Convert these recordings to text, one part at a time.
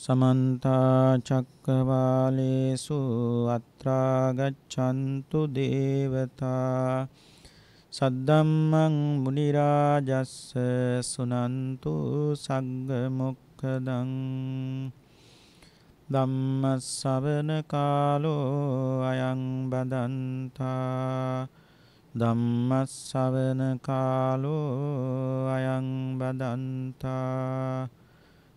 සමන්තා චක්කවාලේසු අත්‍රා ගච්ඡන්තු දේවතා සද්දම්මං මුනි රාජස්ස සුනන්තු සග්ග මොක්ඛදං ධම්ම ශවන කාලෝ අයං බදන්තා ධම්ම ශවන කාලෝ අයං බදන්තා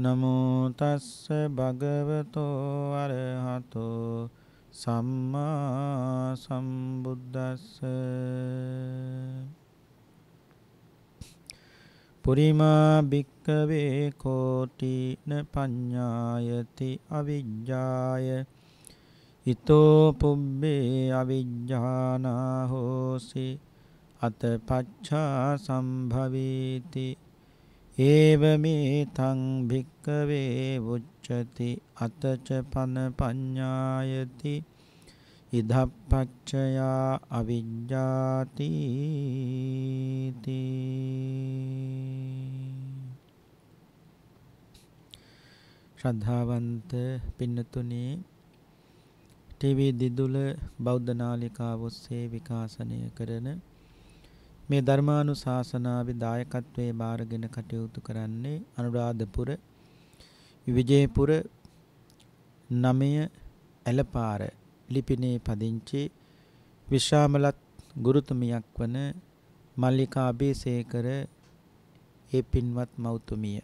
නමෝ තස්ස භගවතෝ අරහතෝ සම්මා සම්බුද්දස්ස පුරිමා භික්කවේ කෝටින පඤ්ඤායති අවිජ්ජාය ඊතෝ පුබ්බේ අවිජ්ජානා හෝසි අතපච්ඡා සම්භවේති ඒව මේ තං භික්කවේ වුච්චති අතච පන පඤ්ඤායති ඉදප්පච්චයා අවිජ්ජාති ශ්‍රද්ධාවන්ත පින්නතුනි ටීවී දිදුල බෞද්ධ නාලිකාව ඔස්සේ විකාශනය කරන මේ ධර්මානුශාසනාවේ දායකත්වයේ බාරගෙන කටයුතු කරන්නේ අනුරාධපුර විජේපුර නමය ඇලපාර ලිපිනේ පදිංචි විශාමලත් ගුරුතුමියක් වන මල්ලිකා අබේසේකර ඒ පින්වත් මෞතුමිය.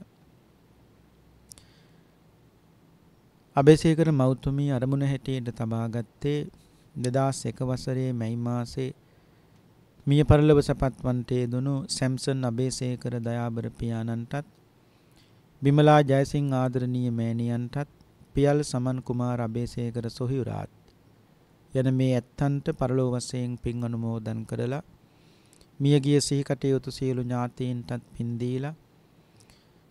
අබේසේකර මෞතුමිය අරමුණ හැටියට තබාගත්තේ 2001 වසරේ මැයි මාසේ මිය පරලොව සැපත්වන්තේ දුණු සැම්සන් අබේසේකර දයාබර පියාණන්ටත් බිමලා ජයසිංහ ආදරණීය මෑණියන්ටත් පියල් සමන් කුමාර අබේසේකර සොහියුරාත් යන මේ ඇත්තන්ට පරලොව වශයෙන් පින් අනුමෝදන් කරලා මියගිය සිහි කටයුතු සියලු ඥාතීන්ටත් පින් දීලා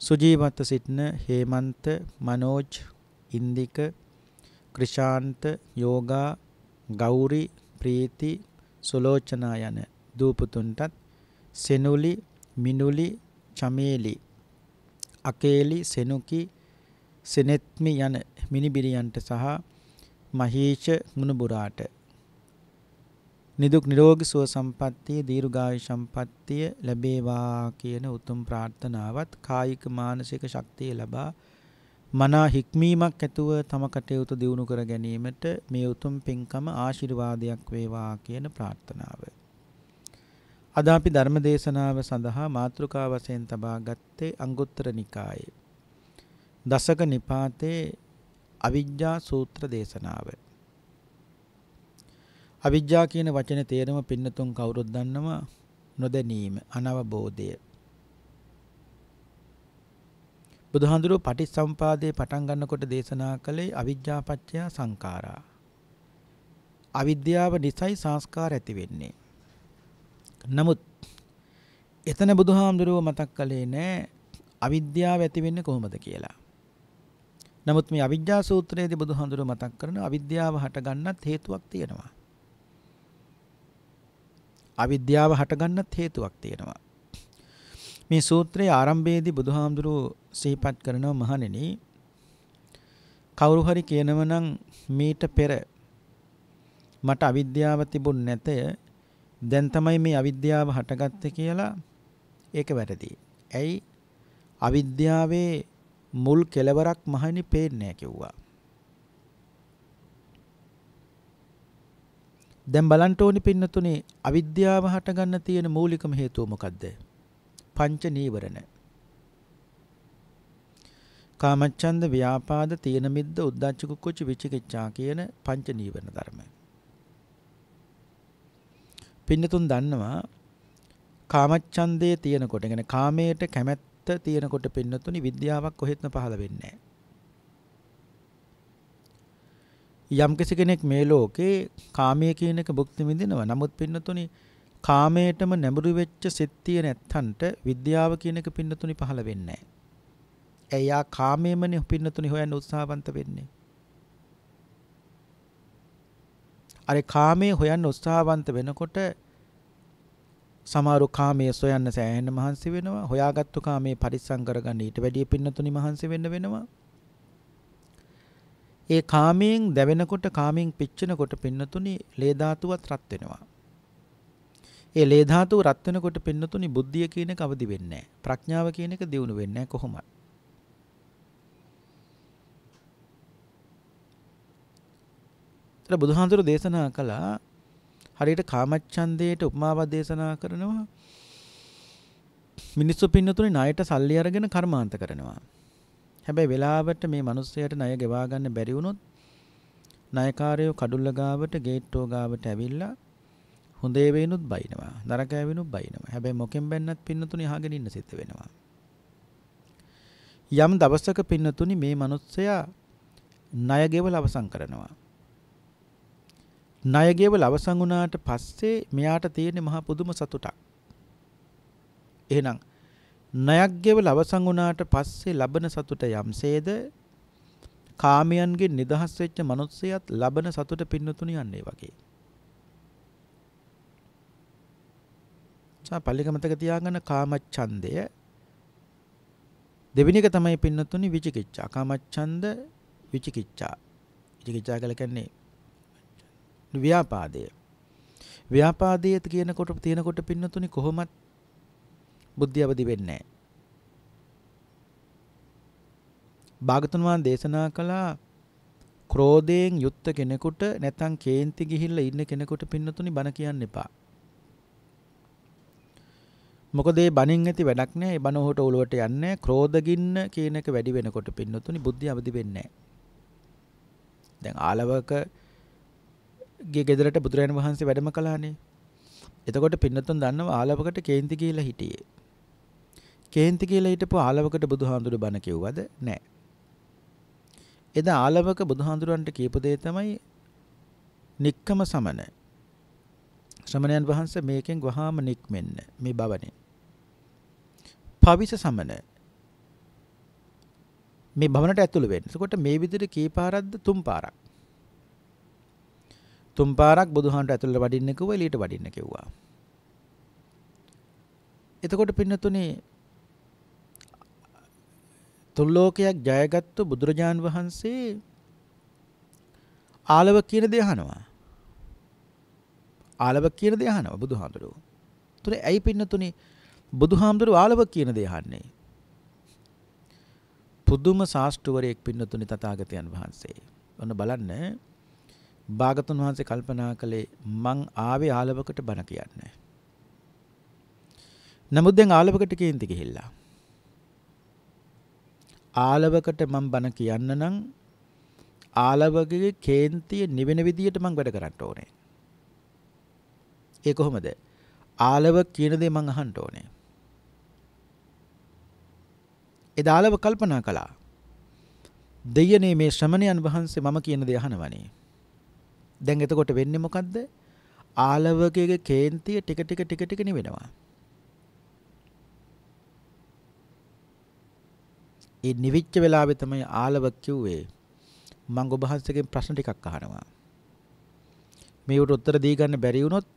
සුජීවත්ව සිටින හේමන්ත මනෝජ් ඉන්දික ක්‍රිෂාන්ත යෝගා ගෞරි ප්‍රීති සුලෝචනා යන දූපුතුන්ටත් සෙනුලි මිනුලි චමේලි අකේලි සෙනුකි සෙනෙත්මි යන මිනිබිරියන්ට සහ මහීෂ මුණුබුරාට නිදුක් නිරෝගී සුව සම්පන්නිය දීර්ඝායු සම්පන්නිය ලැබේවා කියන උතුම් ප්‍රාර්ථනාවත් කායික මානසික ශක්තිය ලබා මනා හික්මීමක් ඇතුව තම කටයුතු දියුණු කර ගැනීමට මේ උතුම් පින්කම ආශිර්වාදයක් වේවා කියන ප්‍රාර්ථනාවයි අද අපි ධර්ම දේශනාව සඳහා මාතෘකා වශයෙන් තබා ගත්තේ අංගුත්තර නිකායේ දසක නිපාතේ අවිජ්ජා සූත්‍ර දේශනාව. අවිජ්ජා කියන වචනේ තේරුම පින්නතුන් කවුරුත් දන්නවා නොදැනීම අනවබෝධය. බුදුහාඳුරෝ පටිච්චසම්පාදයේ පටන් ගන්නකොට දේශනා කළේ අවිජ්ජාපච්චය සංඛාරා. අවිද්‍යාව නිසයි සංස්කාර ඇති වෙන්නේ. නමුත් එතන බුදුහාමුදුරුව මතක් කළේ නෑ අවිද්‍යාව ඇති වෙන්නේ කොහොමද කියලා. නමුත් මේ අවිද්‍යා සූත්‍රයේදී බුදුහාමුදුරුව මතක් කරන අවිද්‍යාව හටගන්නත් හේතුවක් තියෙනවා. අවිද්‍යාව හටගන්නත් හේතුවක් තියෙනවා. මේ සූත්‍රයේ ආරම්භයේදී බුදුහාමුදුරුව සිහිපත් කරනව මහණෙනි කවුරු හරි කියනවනම් මීට පෙර මට අවිද්‍යාව තිබුණ නැතය දැන් තමයි මේ අවිද්‍යාව හටගත්තේ කියලා ඒක වැරදි. ඇයි අවිද්‍යාවේ මුල් කෙලවරක් මහණි පේන්නේ කිව්වා. දැන් බලන්න ඕනි පින්නතුනේ අවිද්‍යාව හටගන්න තියෙන මූලිකම හේතුව මොකද්ද? පංච නීවරණ. කාමච්ඡන්ද ව්‍යාපාද තීන මිද්ද උද්ධච්ච කුච්ච විචිකිච්ඡා කියන පංච නීවරණ ධර්මයි. පින්නතුන් දන්නවා කාමච්ඡන්දේ තියෙනකොට يعني කාමයට කැමැත්ත තියෙනකොට පින්නතුනි විද්‍යාවක් කොහෙත්ම පහළ වෙන්නේ යම් කෙනෙක් මේ ලෝකේ කාමයේ කියන එක භුක්ති විඳිනවා. නමුත් පින්නතුනි කාමයටම නැඹුරු වෙච්ච සිත් තියෙන ඇත්තන්ට විද්‍යාව කියන එක පින්නතුනි පහළ වෙන්නේ නැහැ. එයා කාමයෙන්මනේ පින්නතුනි හොයන්න උත්සාහවන්ත වෙන්නේ. අර කාමයේ හොයන්න උත්සාහවන්ත වෙනකොට සමහරු කාමයේ සොයන්න සෑහෙන මහන්සි වෙනවා. හොයාගත්තු කාමයේ පරිස්සම් කරගන්න ඊට වැඩිය පින්නතුනි මහන්සි වෙන්න වෙනවා. ඒ කාමයෙන් දැවෙනකොට කාමයෙන් පිච්චෙනකොට පින්නතුනි ලේ ධාතුවත් රත් වෙනවා. ඒ ලේ ධාතුව රත් වෙනකොට පින්නතුනි බුද්ධිය කියන එක අවදි වෙන්නේ නැහැ. ප්‍රඥාව කියන එක දියුණු වෙන්නේ නැහැ කොහොමද? එතන බුදුහාඳුර දේශනා කළා හරියට කාමච්ඡන්දයට උපමාවක් දේශනා කරනවා මිනිස්සු පින්නතුනේ ණයට සල්ලි අරගෙන කර්මාන්ත කරනවා හැබැයි වෙලාවට මේ මිනිස්සයාට ණය ගෙවා ගන්න බැරි වුණොත් ණයකාරයෝ කඩුල්ල ගාවට ගේට්ටෝ ගාවට ඇවිල්ලා හොඳේ වෙනුත් බයිනවා නරක වෙනුත් බයිනවා හැබැයි මොකෙන් බැන්නත් පින්නතුනේ අහගෙන ඉන්න සිද්ධ වෙනවා යම් දවසක පින්නතුනි මේ මිනිස්සයා ණය ගෙවලා අවසන් කරනවා ණය ගෙවල අවසන් වුණාට පස්සේ මෙයාට තියෙන මහා පුදුම සතුටක්. එහෙනම් ණයක් ගෙවල අවසන් වුණාට පස්සේ ලබන සතුට යම්සේද කාමයන්ගෙන් නිදහස් වෙච්ච මිනිස්සයත් ලබන සතුට පින්නතුණු යන්නේ වගේ. සා පල්ලික මතක තියාගන්න කාමච්ඡන්දය දෙවෙනි එක තමයි පින්නතුණු විචිකිච්ඡා. කාමච්ඡන්ද විචිකිච්ඡා. විචිකිච්ඡා කියලා කියන්නේ ව්‍යාපාදය. ව්‍යාපාදයේ කියනකොට තියෙනකොට පින්නතුනි කොහොමත් බුද්ධිය අවදි වෙන්නේ නැහැ. භාගතුන් වහන්සේ දේශනා කළා ක්‍රෝධයෙන් යුක්ත කෙනෙකුට නැත්නම් කේන්ති ගිහිල්ලා ඉන්න කෙනෙකුට පින්නතුනි බණ කියන්න එපා. මොකද ඒ බණින් ඇති වැඩක් නැහැ. ඒ බණ ඔහුට ඔලුවට යන්නේ නැහැ. ක්‍රෝධගින්න කියන එක වැඩි වෙනකොට පින්නතුනි බුද්ධිය අවදි වෙන්නේ නැහැ. දැන් ආලවක ගේ ගෙදරට බුදුරජාණන් වහන්සේ වැඩම කළානේ. එතකොට පින්නතුන් දන්නව ආලවකට කේන්ති කියලා හිටියේ. කේන්ති කියලා හිටපු ආලවකට බුදුහාඳුරු බණ කිව්වද? නැහැ. එදා ආලවක බුදුහාඳුරන්ට කියපු දේ තමයි නික්කම සමන. ශ්‍රමණයන් වහන්සේ මේකෙන් වහාම නික්මෙන්න මේ බවනේ. පවිස සමන මේ භවනට ඇතුළු වෙන්න. එතකොට මේ විදිහට කී පාරක්ද? තුන් පාරක්. තුන් පාරක් බුදුහාමුදුරට ඇතුළට වඩින්න කිව්වා එළියට වඩින්න කිව්වා. එතකොට පින්නතුනේ තුන් ලෝකයක් ජයගත්තු බුදුරජාන් වහන්සේ ආලව කියන දේ අහනවා. ආලව කියන දේ අහනවා බුදුහාමුදුරුවෝ. තුනේ ඇයි පින්නතුනේ බුදුහාමුදුරුවෝ ආලව කියන දේ අහන්නේ? පුදුම ශාස්ත්‍රවරයෙක් පින්නතුනි තථාගතයන් වහන්සේ. ඔන්න බලන්න භාගතුන් වහන්සේ කල්පනා කළේ මං ආවේ ආලවකට බණ කියන්නේ. නමුත් දැන් ආලවකට කේන්ති ගිහිල්ලා. ආලවකට මං බණ කියන්න නම් ආලවගේ කේන්තිය නිවෙන විදියට මං වැඩ කරන්න ඕනේ. ඒ කොහොමද? ආලව කියන දේ මං අහන්න ඕනේ. එදා ආලව කල්පනා කළා. දෙයනේ මේ ශ්‍රමණයන් වහන්සේ මම කියන දේ අහනවනේ. දැන් එතකොට වෙන්නේ මොකද්ද? ආලවකයේ කේන්තිය ටික ටික ටික ටික නිවෙනවා. ඒ නිවිච්ච වෙලාවේ තමයි ආලව කිව්වේ මම ඔබ වහන්සේගෙන් ප්‍රශ්න ටිකක් අහනවා. මේකට උත්තර දී ගන්න බැරි වුණොත්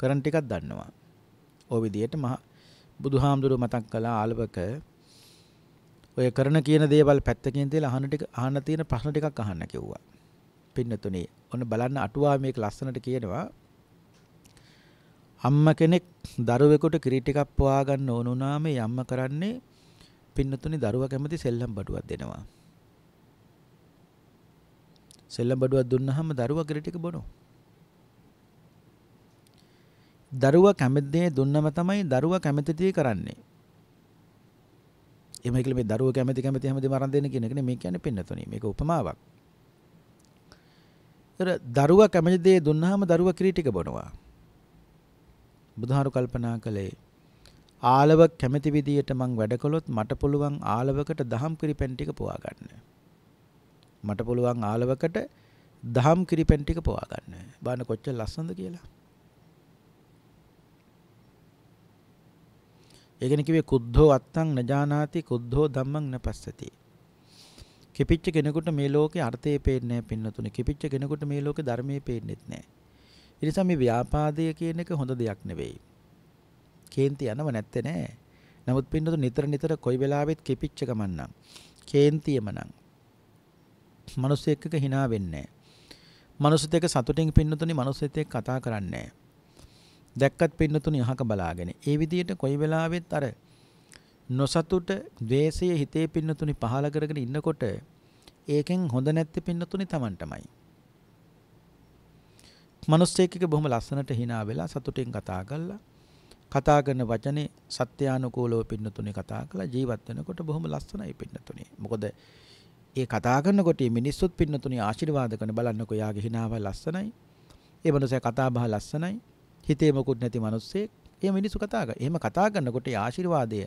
කරන් ටිකක් දන්නවා. ඔය විදිහට මහ බුදුහාමුදුරුව මතක් කළා ආලවක ඔය කරන කියන දේවල් පැත්තකින් තියලා අහන ටික අහන්න තියෙන ප්‍රශ්න ටිකක් අහන්න කිව්වා. පින්නතුනේ ඔන්න බලන්න අටුවා මේක ලස්සනට කියනවා අම්මා කෙනෙක් දරුවෙකුට කිරිට එකක් පවා ගන්න ඕන වුණාම ඒ අම්මා කරන්නේ පින්නතුනේ දරුවා කැමති සෙල්ලම් බඩුවක් දෙනවා. සෙල්ලම් බඩුවක් දුන්නාම දරුවා කිරිට එක බොනවා. දරුවා කැමති දුන්නම තමයි දරුවා කැමති කරන්නේ. එහෙම කියලා මේ දරුවා කැමති කැමති හැමදේම අරන් දෙන්න කියන එක නෙමෙයි කියන්නේ පින්නතුනේ. මේක උපමාවක්. දරුවා කැමති දේ දුන්නාම දරුවා කිරිටික බොනවා. බුදුහාරු කල්පනා කළේ ආලව කැමති විදියට මං වැඩ කළොත් මට පුළුවන් ආලවකට දහම් කිරිපැන් ටික පවා ගන්න. මට පුළුවන් ආලවකට දහම් කිරිපැන් ටික පවා ගන්න. බලන්න කොච්චර ලස්සනද කියලා. ඒ කියන්නේ කිව්වේ කුද්ධෝ අත්තං නජානාති කුද්ධෝ ධම්මං නපස්සති. කිපිච්ච කෙනෙකුට මේ ලෝකේ අර්ථය පේන්නේ නැහැ පින්නතුනේ. කිපිච්ච කෙනෙකුට මේ ලෝකේ ධර්මයේ පේන්නේත් නැහැ. ඒ නිසා මේ ව්‍යාපාදය කියන එක හොඳ දෙයක් නෙවෙයි. කේන්ති යනව නැත්තේ නෑ. නමුත් පින්නතුනේ නිතර නිතර කොයි වෙලාවෙත් කිපිච්ච ගමන් නම් කේන්තියම නම් මිනිස්සෙක් එක්ක hina වෙන්නේ නැහැ. මනුස්සත් එක්ක සතුටින් පින්නතුනි මනුස්සත් එක්ක කතා කරන්නේ දැක්කත් පින්නතුනි අහක බලාගෙන. ඒ විදිහට කොයි වෙලාවෙත් අර නොසතුට, ද්වේෂය හිතේ පින්නතුනි පහල කරගෙන ඉන්නකොට ඒකෙන් හොඳ නැත්තේ පින්නතුනි Tamanටමයි. මනුස්සයෙක් එක බොහොම ලස්සනට hina වෙලා සතුටින් කතා කළා. කතා කරන වචනේ සත්‍යානුකූලව පින්නතුනේ කතා කළා. ජීවත් වෙනකොට බොහොම ලස්සනයි පින්නතුනේ. මොකද ඒ කතා කරනකොට මිනිස්සුත් පින්නතුනේ ආශිර්වාද කරන බලන්නකො යාගේ hinaව ලස්සනයි. ඒ මනුස්සයා කතා බහ ලස්සනයි. හිතේ මොකුත් නැති මිනිස්සෙක්. ඒ මිනිස්සු කතා කරා. එහෙම කතා කරනකොට ආශිර්වාදය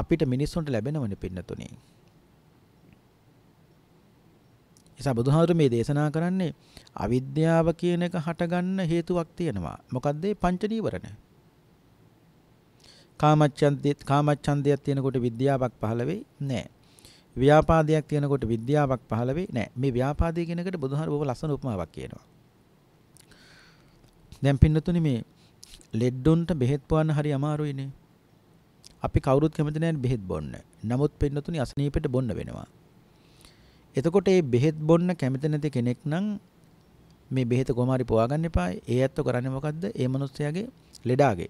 අපිට මිනිස්සුන්ට ලැබෙනවනේ පින්නතුනේ. එසා බුදුහාමුදුරු මේ දේශනා කරන්නේ අවිද්‍යාව කියන එක හටගන්න හේතුවක් තියෙනවා. මොකද්ද මේ පංච නීවරණ? කාමච්ඡන්දියත් කාමච්ඡන්දියක් තියෙනකොට විද්‍යාවක් පහළ වෙයි නැහැ. ව්‍යාපාදයක් තියෙනකොට විද්‍යාවක් පහළ වෙයි නැහැ. මේ ව්‍යාපාදය කියන එකට බුදුහාමුදුරු ඔබ ලස්සන උපමාවක් කියනවා. දැන් පින්නතුනි මේ ලෙඩ්ඩුන්ට බෙහෙත් පොවන්න හරි අමාරුයිනේ. අපි කවුරුත් කැමති නැහැ බෙහෙත් බොන්න. නමුත් පින්නතුනි අසනීපෙට බොන්න වෙනවා. එතකොට මේ බෙහෙත් බොන්න කැමති නැති කෙනෙක් නම් මේ බෙහෙත කොහොම හරි පොවාගන්න එපා. ඒ ඇත්ත කරන්නේ මොකද්ද? ඒ මනුස්සයාගේ ලෙඩාගේ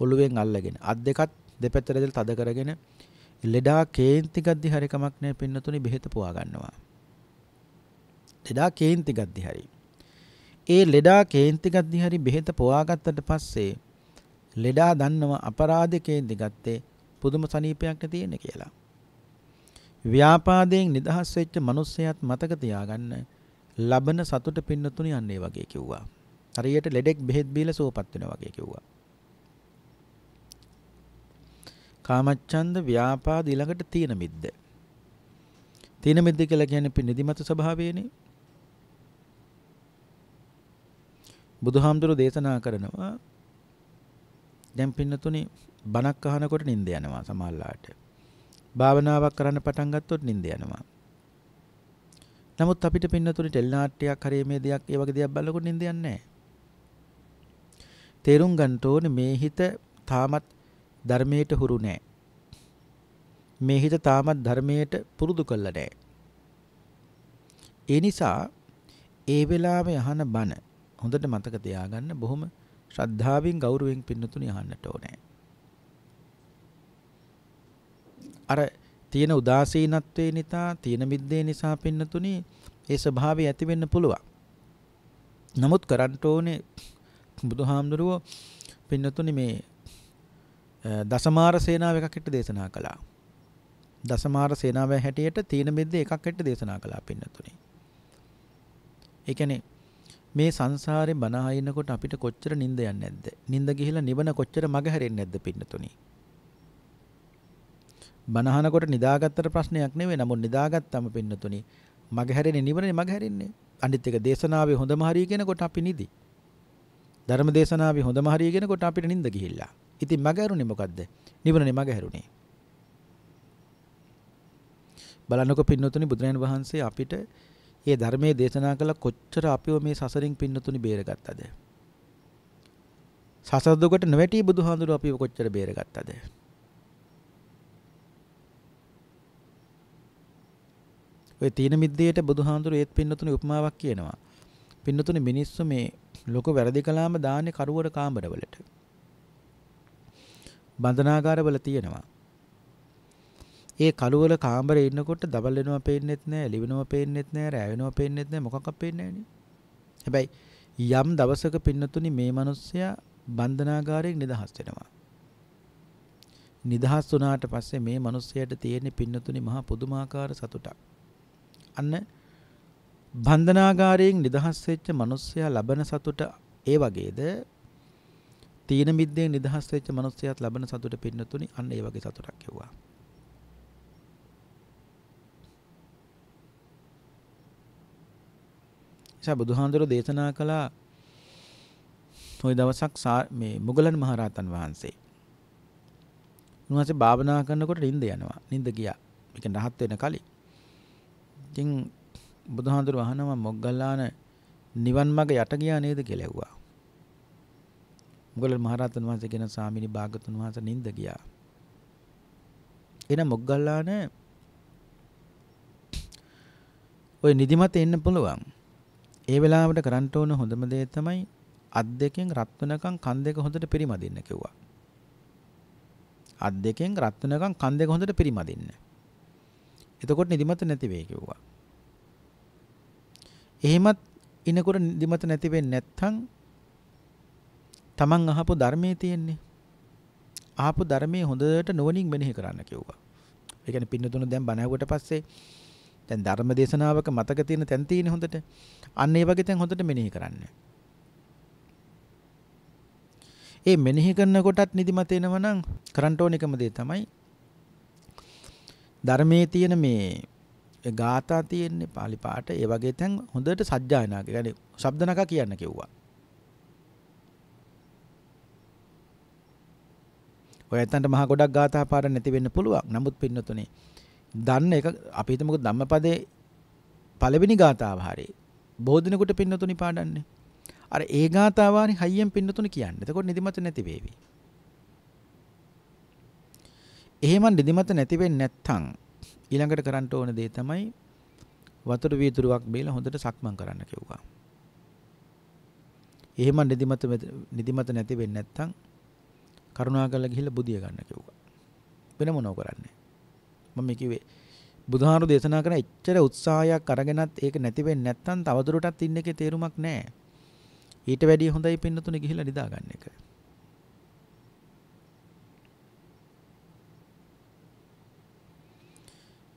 ඔළුවෙන් අල්ලගෙන අත් දෙකත් දෙපැත්තට දෙල් තද කරගෙන ලෙඩා කේන්ති ගද්දි හරි කමක් නැහැ පින්නතුනි බෙහෙත පොවා ගන්නවා. ලෙඩා කේන්ති ගද්දි හරි. ඒ ලෙඩා කේන්ති ගද්දි හරි බෙහෙත පොවාගත්තට පස්සේ ලෙඩා දන්නව අපරාධකයෙන් දිගත්තේ පුදුම සනීපයක් තියෙන කියලා. ව්‍යාපාදයෙන් නිදහස් වෙච්ච මිනිස්සයත් මතක තියාගන්න ලබන සතුට පින්නතුණි යන්නේ වගේ කිව්වා. හරියට ලෙඩෙක් බෙහෙත් බීලා සුවපත් වෙනවා වගේ කිව්වා. කාමච්ඡන්ද ව්‍යාපාද ඊළඟට තීන මිද්ද. තීන මිද්ද කියලා කියන්නේ නිදිමත ස්වභාවයනේ. බුදුහාමුදුරෝ දේශනා කරනවා දැන් පින්නතුනේ බණක් අහනකොට නිින්ද යනවා සමහරලාට. භාවනාවක් කරන්න පටන් ගත්තොත් නිින්ද යනවා. නමුත් අපිට පින්නතුනේ ටෙලි නාට්‍යයක් හරි මේ දෙයක් ඒ වගේ දේවල් බලනකොට නිින්ද යන්නේ නැහැ. තේරුම් ගන්න ඕනේ මේ හිත තාමත් ධර්මයට හුරු නැහැ. මේ හිත තාමත් ධර්මයට පුරුදු කළා නැහැ. ඒ නිසා ඒ වෙලාවේ අහන බණ හොඳට මතක තියාගන්න බොහොම ශ්‍රද්ධාවෙන් ගෞරවයෙන් පින්නතුනි අහන්නට ඕනේ. අර තියෙන උදාසීනත්වේ නිසා තියෙන මිද්දේ නිසා පින්නතුනි ඒ ස්වභාවය ඇති වෙන්න පුළුවන්. නමුත් කරන්න ඕනේ බුදුහාමුදුරුවෝ පින්නතුනි මේ දසමාර සේනාව එකක් හිට දේශනා කළා. දසමාර සේනාව හැටියට තීන මිද්ද එකක් හිට දේශනා කළා පින්නතුනි. ඒ කියන්නේ මේ සංසාරේ බන අහනකොට අපිට කොච්චර නිින්ද යන්නේ නැද්ද? නිින්ද ගිහිලා නිවන කොච්චර මග හැරෙන්නේ නැද්ද පින්නතුනි? බන අහනකොට නිදාගත්තට ප්‍රශ්නයක් නෙවෙයි. නමුත් නිදාගත්තම පින්නතුනි මග හැරෙන්නේ නිවනේ මග හැරෙන්නේ. අනිත් එක දේශනාවේ හොඳම හරිය කියනකොට අපි නිදි. ධර්ම දේශනාවේ හොඳම හරිය කියනකොට අපිට නිින්ද ගිහිල්ලා. ඉතින් මග හැරුනේ මොකද්ද? නිවනේ මග හැරුනේ. බලන්නකො පින්නතුනි බුදුරජාණන් වහන්සේ අපිට ඒ ධර්මයේ දේශනා කළ කොච්චර අපිව මේ සසරින් පින්නතුනි බේරගත්තද? සසර දුකට නොවැටි බුදුහාඳුර අපිව කොච්චර බේරගත්තද? ඔය තීන මිද්දේට බුදුහාඳුර ඒත් පින්නතුනි උපමාවක් කියනවා. පින්නතුනි මිනිස්සු මේ ලොක වැරදි කළාම දාන්නේ කරුවර කාමරවලට. බන්ධනාගාරවල තියෙනවා. ඒ කළුවල කාමරේ ඉන්නකොට දබල් වෙනවා පේන්නෙත් නැහැ, ලිවෙනවා පේන්නෙත් නැහැ, රෑ වෙනවා පේන්නෙත් නැහැ, මොකක්වත් පේන්නේ හැබැයි යම් දවසක පින්නතුනි මේ මිනිස්සයා බන්ධනාගාරයෙන් නිදහස් වෙනවා. නිදහස් වුණාට පස්සේ මේ මිනිස්සයාට තියෙන පින්නතුනි මහා පුදුමාකාර සතුටක්. අන්න බන්ධනාගාරයෙන් නිදහස් වෙච්ච මිනිස්සයා ලබන සතුට ඒ වගේද තීන මිද්දෙන් නිදහස් වෙච්ච මිනිස්සයාත් ලබන සතුට පින්නතුනි අන්න ඒ වගේ සතුටක් කිව්වා. නිසා බුදුහාඳුර දේශනා කළා ওই දවසක් මේ මුගලන් මහරහතන් වහන්සේ. උන්වහන්සේ භාවනා කරනකොට නිින්ද යනවා. නිින්ද ගියා. මේක රහත් වෙන කලින්. ඉතින් බුදුහාඳුර වහනවා මොග්ගල්ලාන නිවන් මඟ යට ගියා නේද කියලා ඇහුවා. මුගලන් මහරහතන් වහන්සේ කියන සාමිනි භාගතුන් වහන්සේ නිින්ද ගියා. එන මොග්ගල්ලාන ඔය නිදිමත එන්න පුළුවන්. ඒ වෙලාවට කරන්න ඕන හොඳම දේ තමයි අත් දෙකෙන් රත් වෙනකන් කන් දෙක හොඳට පිරිමදින්න කිව්වා. අත් දෙකෙන් රත් වෙනකන් කන් දෙක හොඳට පිරිමදින්න. එතකොට නිදිමත නැති වෙයි කිව්වා. එහෙමත් ඉනකොට නිදිමත නැති වෙන්නේ නැත්නම් තමන් අහපු ධර්මයේ තියෙන්නේ. අහපු ධර්මයේ හොඳට නුවණින් මෙනෙහි කරන්න කිව්වා. ඒ කියන්නේ පින්නතුණ දැන් බණ ඇහුවට පස්සේ දැන් ධර්ම දේශනාවක මතක තියෙන තැන් තියෙන හොඳට. අන්න ඒ වගේ තැන් හොඳට මෙනෙහි කරන්න. ඒ මෙනෙහි කරනකොටත් නිදිමත එනවා නම් කරන්න ඕන එකම දේ තමයි ධර්මයේ තියෙන මේ ගාථා තියෙන්නේ pāli පාට ඒ වගේ තැන් හොඳට සජ්ජායනා කියන්නේ ශබ්ද නක කියන්න කිව්වා. ඔය ඇත්තන්ට මහා ගොඩක් ගාථා පාඩ නැති වෙන්න පුළුවන්. නමුත් පින්නතුනේ දන්න එක අපි හිතමුකෝ ධම්මපදයේ පළවෙනි ගාතාව හරි බොහෝ දිනකට පින්නතුනි පාඩන්නේ. අර ඒ ගාතාව හරි හයියෙන් පින්නතුනි කියන්නේ. එතකොට නිදිමත නැති වේවි. එහෙම නිදිමත නැති වෙන්නේ නැත්නම් ඊළඟට කරන්න ඕන දේ තමයි වතුර වීදුරුවක් බේලා හොඳට සක්මන් කරන්න කිව්වා. එහෙම නිදිමත නිදිමත නැති වෙන්නේ නැත්නම් කරුණාකරලා ගිහිල්ලා බුදිය ගන්න කිව්වා. වෙන මොනව කරන්නේ? මම කිව්වේ බුදුහාරු දේශනා කරන එච්චර උත්සාහයක් අරගෙනත් ඒක නැති වෙන්නේ නැත්නම් තවදුරටත් ඉන්න එකේ තේරුමක් නැහැ. ඊට වැඩිය හොඳයි පින්නතුනේ ගිහිල්ලා නිදා ගන්න එක.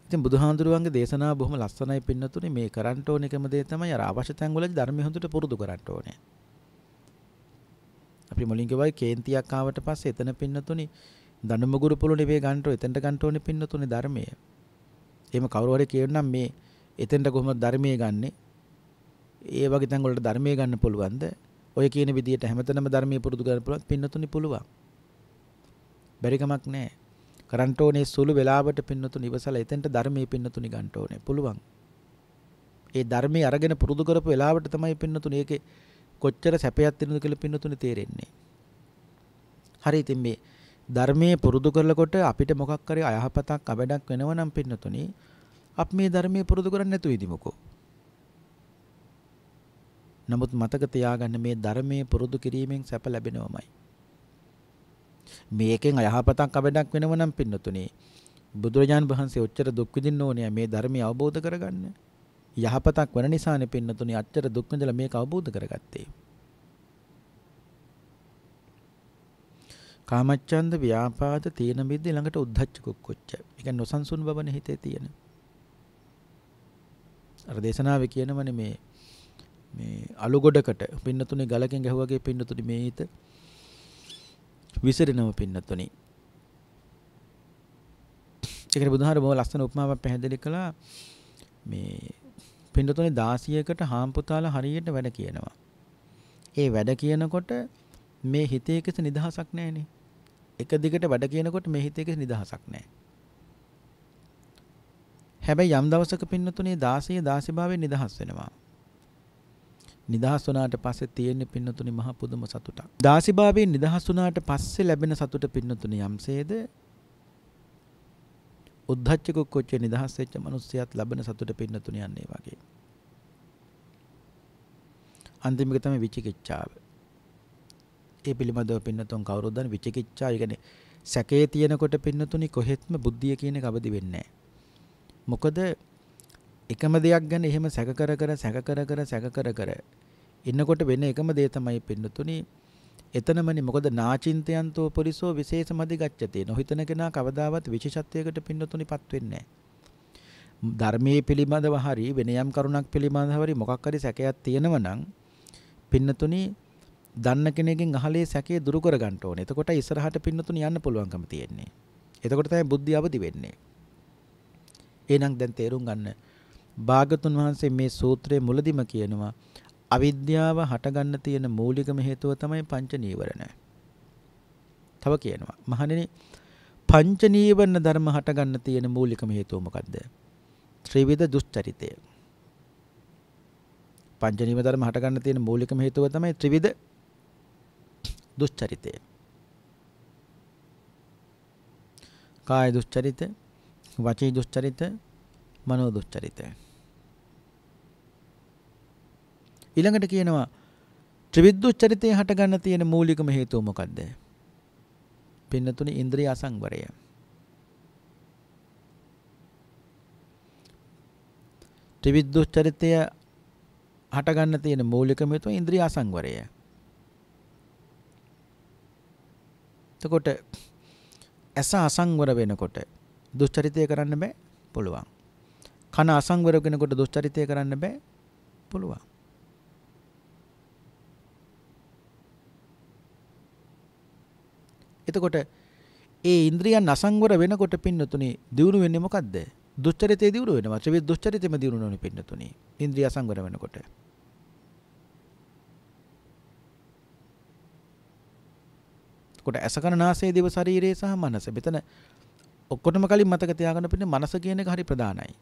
ඉතින් බුදුහාඳුරුවන්ගේ දේශනා බොහොම ලස්සනයි පින්නතුනේ මේ කරන්න ඕන එකම දේ තමයි අර අවශ්‍ය තැන්වලදී ධර්මය හොඳට පුරුදු කරන්න ඕනේ. අපි මුලින් කිව්වා කේන්තියක් ආවට පස්සේ එතන පින්නතුනේ දනුම ගුරුපුල නෙවේ ගන්නට එතෙන්ට ගන්න ඕනේ පින්නතුනේ ධර්මය. එහෙම කවුරු හරි කියනනම් මේ එතෙන්ට කොහොමද ධර්මයේ ගන්නෙ? ඒ වගේ තැන් වලට ධර්මයේ ගන්න පුළුවන්ද? ඔය කියන විදිහට හැමතැනම ධර්මයේ පුරුදු කරන්න පුළුවන් පින්නතුනේ පුළුවන්. බැරි කමක් නැහැ. කරන්ට ඕනේ සුළු වෙලාවට පින්නතුනේ ඉවසලා එතෙන්ට ධර්මයේ පින්නතුනේ ගන්න ඕනේ පුළුවන්. ඒ ධර්මයේ අරගෙන පුරුදු කරපු වෙලාවට තමයි පින්නතුනේ ඒකේ කොච්චර සැපයක් තියෙනවද කියලා පින්නතුනේ තේරෙන්නේ. හරි ඉතින් මේ ධර්මයේ පුරුදු කරනකොට අපිට මොකක් හරි අයහපතක් අවඩක් වෙනව නම් පින්නතුනි අප මේ ධර්මයේ පුරුදු කරන්නේ නැතුව ඉදිමුකෝ. නමුත් මතක තියාගන්න මේ ධර්මයේ පුරුදු කිරීමෙන් සැප ලැබෙනවමයි. මේකෙන් අයහපතක් අවඩක් වෙනව නම් පින්නතුනි බුදුරජාන් වහන්සේ ඔච්චර දුක් විඳින්න ඕනේ මේ ධර්මය අවබෝධ කරගන්න. යහපතක් වෙන නිසානේ පින්නතුනි අච්චර දුක් විඳලා මේක අවබෝධ කරගත්තේ. කාමච්ඡන්ද ව්‍යාපාද තීන මිද්ද ඊළඟට උද්ධච්ච කුක්කුච්ච. ඒ කියන්නේ නොසන්සුන් බවනේ හිතේ තියෙන. අර දේශනාවේ කියනවනේ මේ මේ අලු ගොඩකට පින්නතුනේ ගලකින් ගැහුවාගේ පින්නතුනේ මේ හිත විසිරෙනව පින්නතුනේ. ඒකට බුදුහාර බොහොම ලස්සන උපමාවක් පැහැදිලි කළා මේ පින්නතුනේ 16කට හාම්පුතාල හරියට වැඩ කියනවා. ඒ වැඩ කියනකොට මේ හිතේ කිසි නිදහසක් නැහැනේ. එක දිගට වැඩ කියනකොට මේ හිතේක නිදහසක් නැහැ. හැබැයි යම් දවසක පින්නතුනේ 16 16 භාවයෙන් නිදහස් වෙනවා. නිදහස් වුණාට පස්සේ තියෙන පින්නතුනේ මහ පුදුම සතුටක්. 16 භාවයෙන් නිදහස් වුණාට පස්සේ ලැබෙන සතුට පින්නතුනේ යම්සේද උද්ධච්ච කුච්චේ නිදහස් වෙච්ච මිනිස්සයත් ලබන සතුට පින්නතුනේ යන්නේ වගේ. අන්තිමක තමයි විචිකිච්ඡාව. ඒ පිළිබඳව පින්නතුන් කවුරුද දන්නේ විචිකිච්ඡා ඒ කියන්නේ සැකේ තියෙනකොට පින්නතුනි කොහෙත්ම බුද්ධිය කියන එක අවදි වෙන්නේ මොකද එකම දෙයක් ගැන එහෙම සැක කර කර සැක කර කර සැක කර කර ඉන්නකොට වෙන එකම දේ තමයි පින්නතුනි එතනමනේ මොකද නාචින්තයන්තෝ පොලිසෝ විශේෂමදි ගච්ඡති නොහිතන කෙනා කවදාවත් විශේෂත්වයකට පින්නතුනිපත් වෙන්නේ නැහැ ධර්මයේ පිළිබඳව හරි වෙන යම් කරුණක් පිළිබඳව හරි මොකක් හරි සැකයක් තියෙනවා නම් පින්නතුනි දන්න කෙනෙකින් අහලේ සැකේ දුරු කර ගන්න ඕනේ. එතකොට ඉස්සරහට පින්නතුණ යන්න පුළුවන්කම තියෙන්නේ. එතකොට තමයි බුද්ධිය අවදි වෙන්නේ. එහෙනම් දැන් තේරුම් ගන්න. භාගතුන් වහන්සේ මේ සූත්‍රයේ මුලදිම කියනවා අවිද්‍යාව හටගන්න තියෙන මූලිකම හේතුව තමයි පංච නීවරණ. තව කියනවා මහණෙනි පංච නීවරණ ධර්ම හටගන්න තියෙන මූලිකම හේතුව මොකද්ද? ත්‍රිවිධ දුෂ්චරිතය. පංච නීවරණ ධර්ම හටගන්න තියෙන මූලිකම හේතුව තමයි ත්‍රිවිධ දුස්චරිතය. කාය දුස්චරිත, වචී දුස්චරිත, මනෝ දුස්චරිතය. ඊළඟට කියනවා ත්‍රිවිද්දුච්චරිතේ හටගන්න තියෙන මූලිකම හේතුව මොකක්ද? පින්නතුනි ඉන්ද්‍රිය අසංවරය. ත්‍රිවිද්දුච්චරිතය හටගන්න තියෙන මූලිකම හේතුව ඉන්ද්‍රිය අසංවරය. එතකොට ඇස අසංවර වෙනකොට දුෂ්චරිතය කරන්න බෑ පුළුවන්. කන අසංවර වෙනකොට දුෂ්චරිතය කරන්න බෑ පුළුවන්. එතකොට ඒ ඉන්ද්‍රියන් අසංවර වෙනකොට පින්නතුනි දියුණු වෙන්නේ මොකද්ද? දුෂ්චරිතේ දියුණු වෙනවා. ඒ දුෂ්චරිතෙම දියුණු වෙනවනේ පින්නතුනි. ඉන්ද්‍රිය අසංවර වෙනකොට. එතකොට ඇස කන නාසය දිව ශරීරය සහ මනස. මෙතන ඔක්කොටම කලින් මතක තියාගන්න පින්නේ මනස කියන එක හරි ප්‍රධානයි.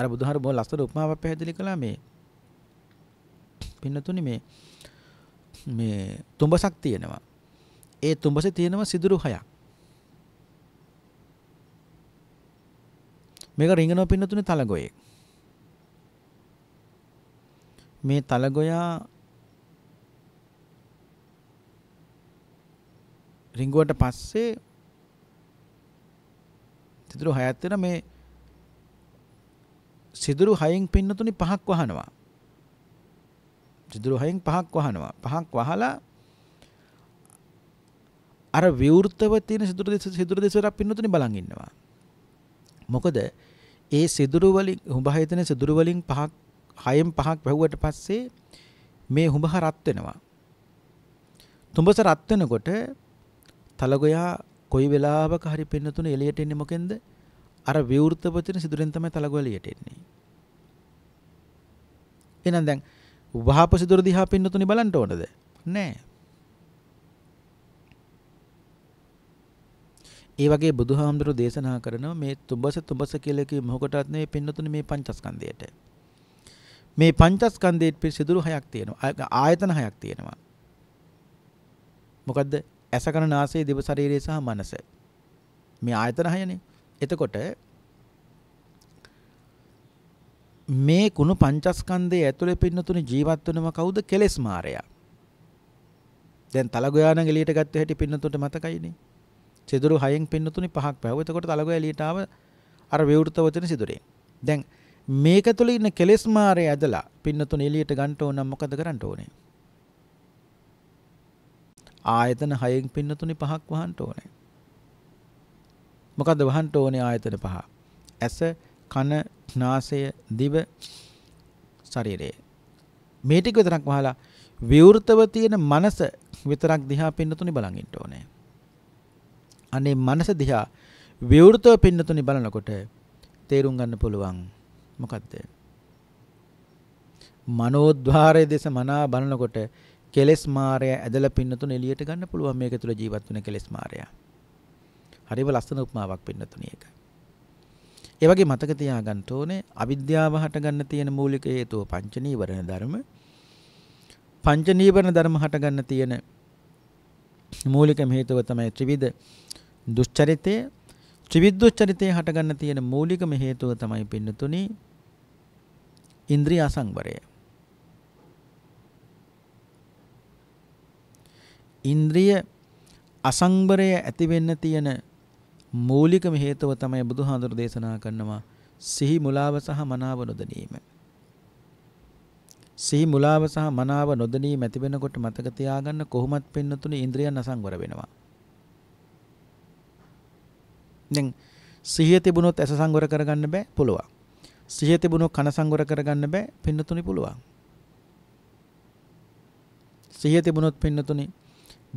අර බුදුහාර බොහොම ලස්සන උපමාවක් පැහැදිලි කළා මේ. පින්නතුනි මේ මේ තුඹසක් තියෙනවා. ඒ තුඹසේ තියෙනවා සිදුරු හයක්. මේක රිංගනවා පින්නතුනි තලගොයේ. මේ තලගොයා රිංගුවට පස්සේ සිදුරු හයත් වෙන මේ සිදුරු හයෙන් පින්නතුනි පහක් වහනවා. සිදුරු හයෙන් පහක් වහනවා. පහක් වහලා අර විවෘතව තියෙන සිදුරු දෙස සිදුරු දෙසට පින්නතුනි බලන් ඉන්නවා. මොකද ඒ සිදුරු වලින් හුඹ හය තියෙන සිදුරු වලින් පහක් හයෙන් පහක් වැහුවට පස්සේ මේ හුඹහ රත් වෙනවා. තුඹස රත් වෙනකොට තලගොයා කොයි වෙලාවක හරි පින්නතුනේ එළියට එන්නේ මොකෙන්ද? අර විවෘත වචන සිදුරෙන් තමයි තලගොය එළියට එන්නේ. එහෙනම් දැන් වහප සිදුර දිහා පින්නතුනේ බලන්න ඕනද? නෑ. ඒ වගේ බුදුහාමුදුරු දේශනා කරනවා මේ තුබස තුබස කියලා කිව්ව මොකටවත් නෙවෙයි පින්නතුනේ මේ පංචස්කන්ධයට. මේ පංචස්කන්ධයේ පිසිදුරු හයක් තියෙනවා. ආයතන හයක් තියෙනවා. මොකද්ද? ඇසකන නාසය දිව ශරීරය සහ මනස. මේ ආයතන හයනේ. එතකොට මේ කුණු පංචස්කන්ධයේ ඇතුලේ පින්නතුනේ ජීවත් වෙනව කවුද? කෙලෙස් මාරයා. දැන් තලගොයාන එළියට ගත්ත හැටි පින්නතුන්ට මතකයිනේ. සිදුරු හයෙන් පින්නතුනේ පහක් පැවුව. එතකොට තලගොයා එළියට ආව අර විවෘත වචන සිදුරේ. දැන් මේක තුළ ඉන්න කෙලෙස් මාරය ඇදලා පින්නතුනේ එළියට ගන්න ඕන නම් මොකද කරන්න ඕනේ? ආයතන හයෙන් පින්නතුනි පහක් වහන්න ඕනේ. මොකද්ද වහන්න ඕනේ ආයතන පහ? ඇස, කන, නාසය, දිව, ශරීරය. මේ ටික විතරක් වහලා විවෘතව තියෙන මනස විතරක් දිහා පින්නතුනි බලන් ඉන්න ඕනේ. අනේ මනස දිහා විවෘතව පින්නතුනි බලනකොට තේරුම් ගන්න පුළුවන් මොකද්ද? මනෝද්වාරයේ දෙස මනා බලනකොට කෙලෙස් මායය ඇදලා පින්නතුන එළියට ගන්න පුළුවන් මේක තුල ජීවත් වෙන කෙලෙස් මායය. හරිම ලස්සන උපමාවක් පින්නතුනේ ඒක. ඒ වගේ මතක තියාගන්න ඕනේ අවිද්‍යාව හට ගන්න තියෙන මූලික හේතුව පංච නීවරණ ධර්ම. පංච නීවරණ ධර්ම හට ගන්න තියෙන මූලිකම හේතුව තමයි ත්‍රිවිධ දුෂ්චරිතය. ත්‍රිවිධ දුෂ්චරිතය හට ගන්න තියෙන මූලිකම හේතුව තමයි පින්නතුනේ ඉන්ද්‍රිය අසංවරය. ඉන්ද්‍රිය අසංබරය ඇති වෙන්න තියෙන මූලිකම හේතුව තමයි බුදුහාඳුර දේශනා කරනවා සිහි මුලාව සහ මනාව නොදැනීම. සිහි මුලාව සහ මනාව නොදැනීම ඇති වෙනකොට මතක තියාගන්න කොහොමත් පින්නතුනේ ඉන්ද්‍රියන් අසංවර වෙනවා. දැන් සිහිය තිබුණොත් ඇස සංවර කරගන්න බෑ පුළුවන්. සිහිය තිබුණොත් කන සංවර කරගන්න බෑ පින්නතුනේ පුළුවන්. සිහිය තිබුණොත් පින්නතුනේ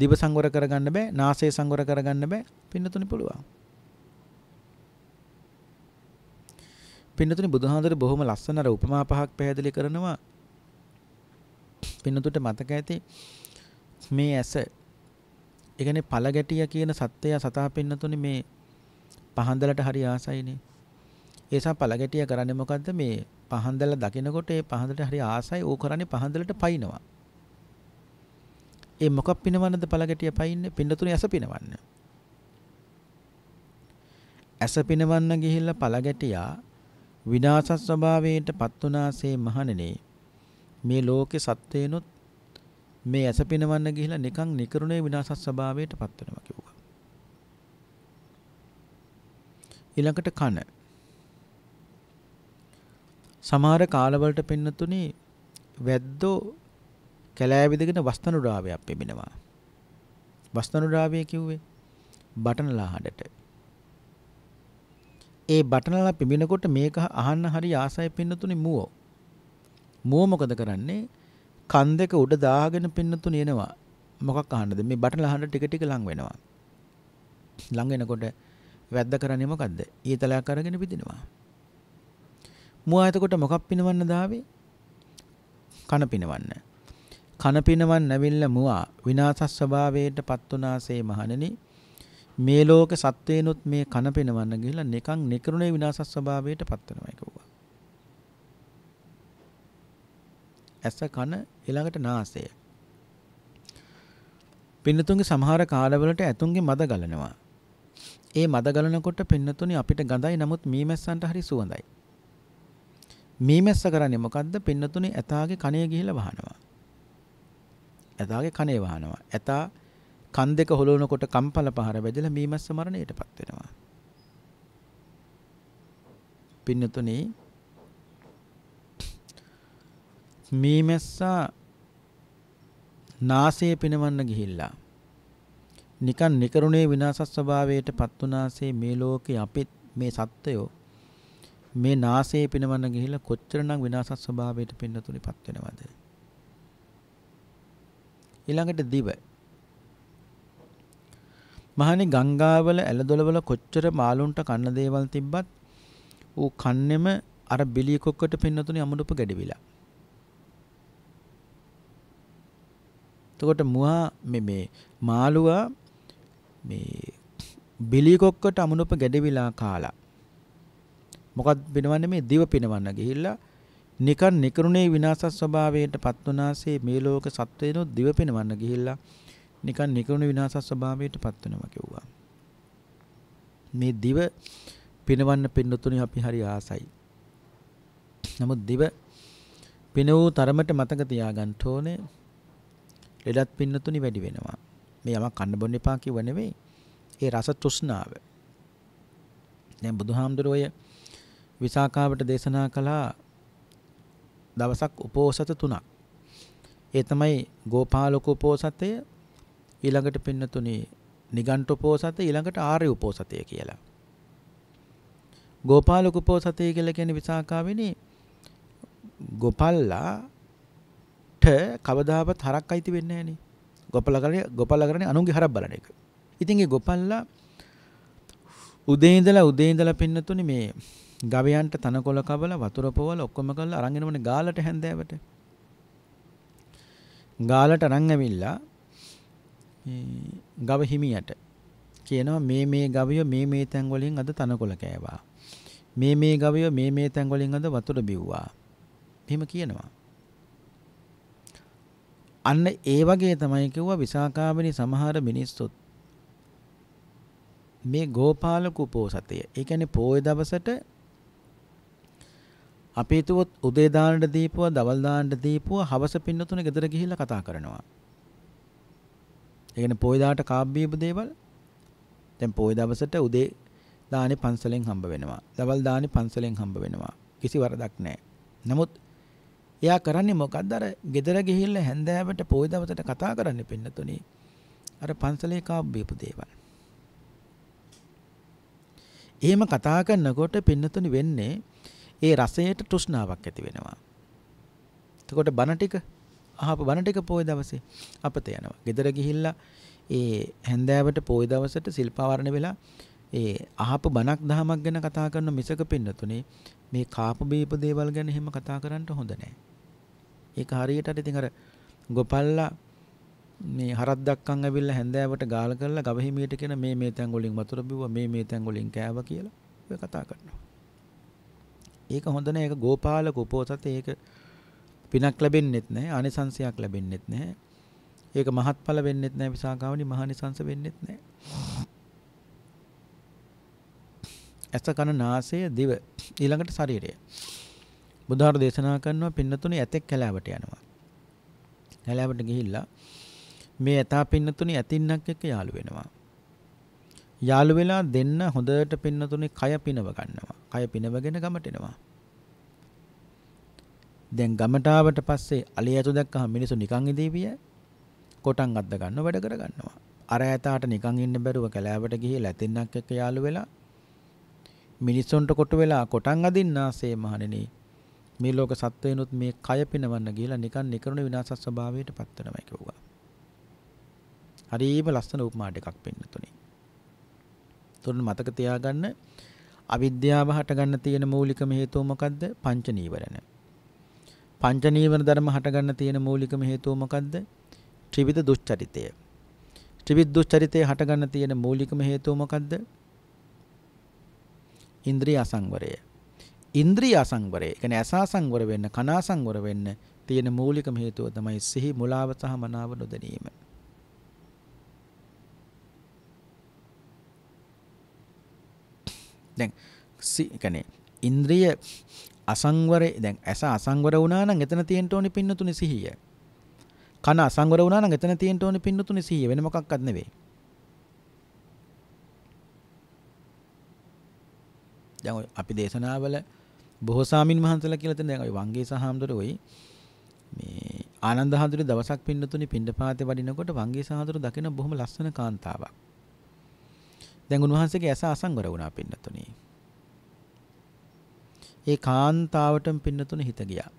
දිව සංවර කරගන්න බෑ නාසය සංවර කරගන්න බෑ පින්නතුනි පුළුවන් පින්නතුනි බුදුහාඳුර බොහොම ලස්සන අර උපමා පහක් පැහැදිලි කරනවා පින්නතුට මතක ඇති මේ ඇස ඒ කියන්නේ පළගැටිය කියන සත්‍යය සතා පින්නතුනි මේ පහන්දලට හරි ආසයිනේ ඒසා පළගැටිය කරන්නේ මොකද්ද මේ පහන්දල දකිනකොට ඒ පහන්දලට හරි ආසයි ඕක කරන්නේ පහන්දලට පයින්නවා ඒ මොකක් පිනවන්නද පළගැටිය පයින්නේ පින්නතුනේ ඇස පිනවන්න. ඇස පිනවන්න ගිහිල්ලා පළගැටියා විනාශ ස්වභාවයට පත් වුණාසේ මහණෙනි මේ ලෝකේ සත්වේනොත් මේ ඇස පිනවන්න ගිහිල්ලා නිකන් නිකරුණේ විනාශ ස්වභාවයට පත් වෙනවා කිව්වා. ඊළඟට කන සමහර කාලවලට පින්නතුනේ වැද්දෝ කැලෑ විදගෙන වස්තනුරාවයක් පෙමිනවා. වස්තනුරාවය කිව්වේ බටනලා හඩට. ඒ බටනලා පිමිනකොට මේක අහන්න හරි ආසයි පින්නතුනි මුවෝ. මුව මොකද කරන්නේ? කන් දෙක උඩ දාගෙන පින්නතුනි එනවා. මොකක් අහන්නද? මේ බටනලා හඬ ටික ටික ලඟ වෙනවා. ලඟ වෙනකොට වැද්ද කරන්නේ මොකද්ද? ඊතලයක් අරගෙන පිටිනවා. මුව එතකොට මොකක් පිනවන්න දාවේ? කන පිනවන්න. කනපිනවන් නැවිල්ල මුවා විනාශස් ස්වභාවයට පත් වුණාසේ මහණෙනි මේ ලෝක සත්වේනොත් මේ කනපිනවන්න ගිහිල්ලා නිකන් නිකරුණේ විනාශස් ස්වභාවයට පත් වෙනවා කිව්වා. ඇස කන ඊළඟට නාසය. පින්නතුන්ගේ සමහර කාලවලට ඇතුන්ගේ මද ගලනවා. ඒ මද ගලනකොට පින්නතුනි අපිට ගඳයි නමුත් මීමැස්සන්ට හරි සුවඳයි. මීමැස්ස කරන්නේ මොකද්ද? පින්නතුනි ඇතාගේ කණේ ගිහිල්ලා වහනවා. ඇතාගේ කනේ වහනවා. ඇතා කන් දෙක හොලවනකොට කම්පල පහර වැදලා මීමස්ස මරණයටපත් වෙනවා. පින්නතුනේ මීමැස්සා නාසය පිනවන්න ගිහිල්ලා නිකන් නිකරුණේ විනාශස් ස්වභාවයට පත් වුණාසේ මේ ලෝකේ අපිත් මේ සත්වයෝ මේ නාසය පිනවන්න ගිහිල්ලා කොච්චරනම් විනාශස් ස්වභාවයට පින්නතුනේ පත් වෙනවද ඊළඟට දිව. මහනි ගංගාවල ඇලදොලවල කොච්චර මාළුන්ට කන්න දේවල් තිබ්බත් ඌ කන්නෙම අර බිලි කොක්කට පින්නතුනේ අමුඩුප ගැඩවිලා. එතකොට මුවා මේ මේ මාළුවා මේ බිලි කොක්කට අමුණුප ගැඩවිලා කාලා මොකක් පිනවන්නේ මේ දිව පිනවන්න ගිහිල්ලා නිකන් නිකරුණේ විනාශස් ස්වභාවයට පත්වනාසේ මේ ලෝක සත්වයනොත් දිව පෙනවන්න ගිහිල්ලා නිකන් නිකරුණ විනාශස් ස්වභාවයට පත්වෙනවා කිව්වා. මේ දිව පෙනවන්න පින්නතුනි අපි හරි ආසයි. නමුත් දිව පෙන වූ තරමට මතක තියාගන්න ඕනේ ලෙඩත් පින්නතුනි වැඩි වෙනවා. මේ යමක් කන්න බොන්න එපා කිව්ව නෙවෙයි. ඒ රස තෘෂ්ණාව. දැන් බුදුහාමුදුරුවෝ විසාකාවට දේශනා කළා දවසක් උපෝසත තුනක්. ඒ තමයි ගෝපාලක උපෝසතය ඊළඟට පින්නතුනේ නිගණ්ඨ උපෝසතය ඊළඟට ආර්ය උපෝසතය කියලා. ගෝපාලක උපෝසතය කියලා කියන්නේ විසාකාවෙනේ ගොපල්ලාට කවදාවත් හරක් අයිති වෙන්නේ නැහනේ. ගොපලගරේ ගොපලගරනේ අනුන්ගේ හරක් බලන එක. ඉතින් ඒ ගොපල්ලා උදේ ඉඳලා උදේ ඉඳලා පින්නතුනේ මේ ගවයන්ට තනකොළ කබල වතුර පොවල ඔක්කොම කරලා අරන් එනවනේ ගාලට හැන්දෑවට. ගාලට අරන් ඇවිල්ලා ගව හිමියට කියනවා මේ මේ ගවය මේ මේ තැන් වලින් අද තනකොළ කෑවා. මේ මේ ගවය මේ මේ තැන් වලින් අද වතුර බිව්වා. එහෙම කියනවා. අන්න ඒ වගේ තමයි කිව්වා විසාකාවනි සමහර මිනිස්සුත් මේ ගෝපාල කුපෝසතය. ඒ කියන්නේ පොය දවසට අපි හිතුවොත් උදේ දාන්නට දීපුවා, දවල් දාන්නට දීපුවා, හවස පින්නතුනේ ගෙදර ගිහිල්ලා කතා කරනවා. ඒ කියන්නේ පොයි දාට කාබ්බීප දේවල් දැන් පොයි දවසට උදේ දානේ පන්සලෙන් හම්බ වෙනවා. දවල් දානේ පන්සලෙන් හම්බ වෙනවා. කිසි වරදක් නැහැ. නමුත් එයා කරන්නේ මොකද්ද අර ගෙදර ගිහිල්ලා හැන්දෑවට පොයි දවසට කතා කරන්න පින්නතුනේ. අර පන්සලේ කාබ්බීප දේවල්. එහෙම කතා කරනකොට පින්නතුනේ වෙන්නේ ඒ රසයට තෘෂ්ණාවක් ඇති වෙනවා. එතකොට බණ ටික අහපු බණ ටික පොය දවසේ අපත යනවා. ගෙදර ගිහිල්ලා ඒ හැන්දෑවට පොය දවසට සිල්පාවරණ වෙලා ඒ අහපු බණක් දහමක් ගැන කතා කරන මිසක පින්නතුනේ මේ කාප බීප දේවල් ගැන එහෙම කතා කරන්න හොඳ නැහැ. ඒක හරියට අර ඉතින් අර ගොපල්ලා මේ හරක් දක්කන් ඇවිල්ලා හැන්දෑවට ගාල කරලා ගවහිමියට කියන මේ මේ තැන් වලින් වතුර බිව්වා මේ මේ තැන් වලින් කෑවා කියලා ඔය කතා කරනවා. ඒක හොඳ නෑ ඒක ගෝපාලක උපෝසත ඒක පිනක් ලැබෙන්නෙත් නෑ ආනිසංසයක් ලැබෙන්නෙත් නෑ ඒක මහත්ඵල වෙන්නෙත් නෑ විසාකාවනි මහානිසංස වෙන්නෙත් නෑ ඇස කන නාසය දිව ඊළඟට ශරීරය බුදුහාර දේශනා කරනවා පින්නතුනි ඇතෙක් කැලෑවට යනවා කැලෑවට ගිහිල්ලා මේ ඇතා පින්නතුනි ඇතින්නක් එක්ක යාළු වෙනවා යාළු වෙලා දෙන්න හොඳට පින්නතුනේ කය පිනව ගන්නවා. කය පිනවගෙන ගමට එනවා. දැන් ගමට ආවට පස්සේ අලිය ඇතු දැක්කහම මිනිස්සු නිකන් ඉදීවිය. කොටන් අද්ද ගන්න වැඩ කර ගන්නවා. අර ඇතාට නිකන් ඉන්න බැරුව කැලෑවට ගිහිලා ඇතින්නක් එක්ක යාළු වෙලා මිනිස්සුන්ට කොට වෙලා කොටන් අදින්නාසේ මහණෙනි. මේ ලෝක සත්වයනොත් මේ කය පිනවන්න ගිහිලා නිකන් නිකරුණ විනාශස් ස්වභාවයට පත් වෙනවා කිව්වා. හරිම ලස්සන උපමා ටිකක් පෙන්නතුනේ. එතකොට මතක තියාගන්න අවිද්‍යාව හටගන්න තියෙන මූලිකම හේතුව මොකද්ද? පංච නීවරණ. පංච නීවරණ ධර්ම හටගන්න තියෙන මූලිකම හේතුව මොකද්ද? ත්‍රිවිධ දුස්චරිතය. ත්‍රිවිධ දුස්චරිතය හටගන්න තියෙන මූලිකම හේතුව මොකද්ද? ඉන්ද්‍රිය අසංවරය. ඉන්ද්‍රිය අසංවරය. ඒ කියන්නේ අසසංවර වෙන්න, කනාසංවර වෙන්න තියෙන මූලිකම හේතුව තමයි සිහි මුලාව සහ මනාව නොදැනීම. දැන් කියන්නේ ඉන්ද්‍රිය අසංවරේ දැන් ඇස අසංවර වුණා නම් එතන තියෙන්න ඕනේ පින්නතුනේ සිහිය. කන අසංවර වුණා නම් එතන තියෙන්න ඕනේ පින්නතුනේ සිහිය වෙන මොකක්වත් නෙවෙයි. දැන් අපි දේශනාවල බොහෝ සාමින් වහන්සලා කියලා තියෙන දැන් ওই වංගේ සහාම්දුර ওই මේ ආනන්ද හඳුරේ දවසක් පින්නතුනේ පින්නපාතේ වඩිනකොට වංගේ සහාම්දුර දකින බොහොම ලස්සන කාන්තාවක්. දැන් උන්වහන්සේගේ ඇස අසංවර වුණා පින්නතුනි. ඒ කාන්තාවටම පින්නතුනි හිත ගියා.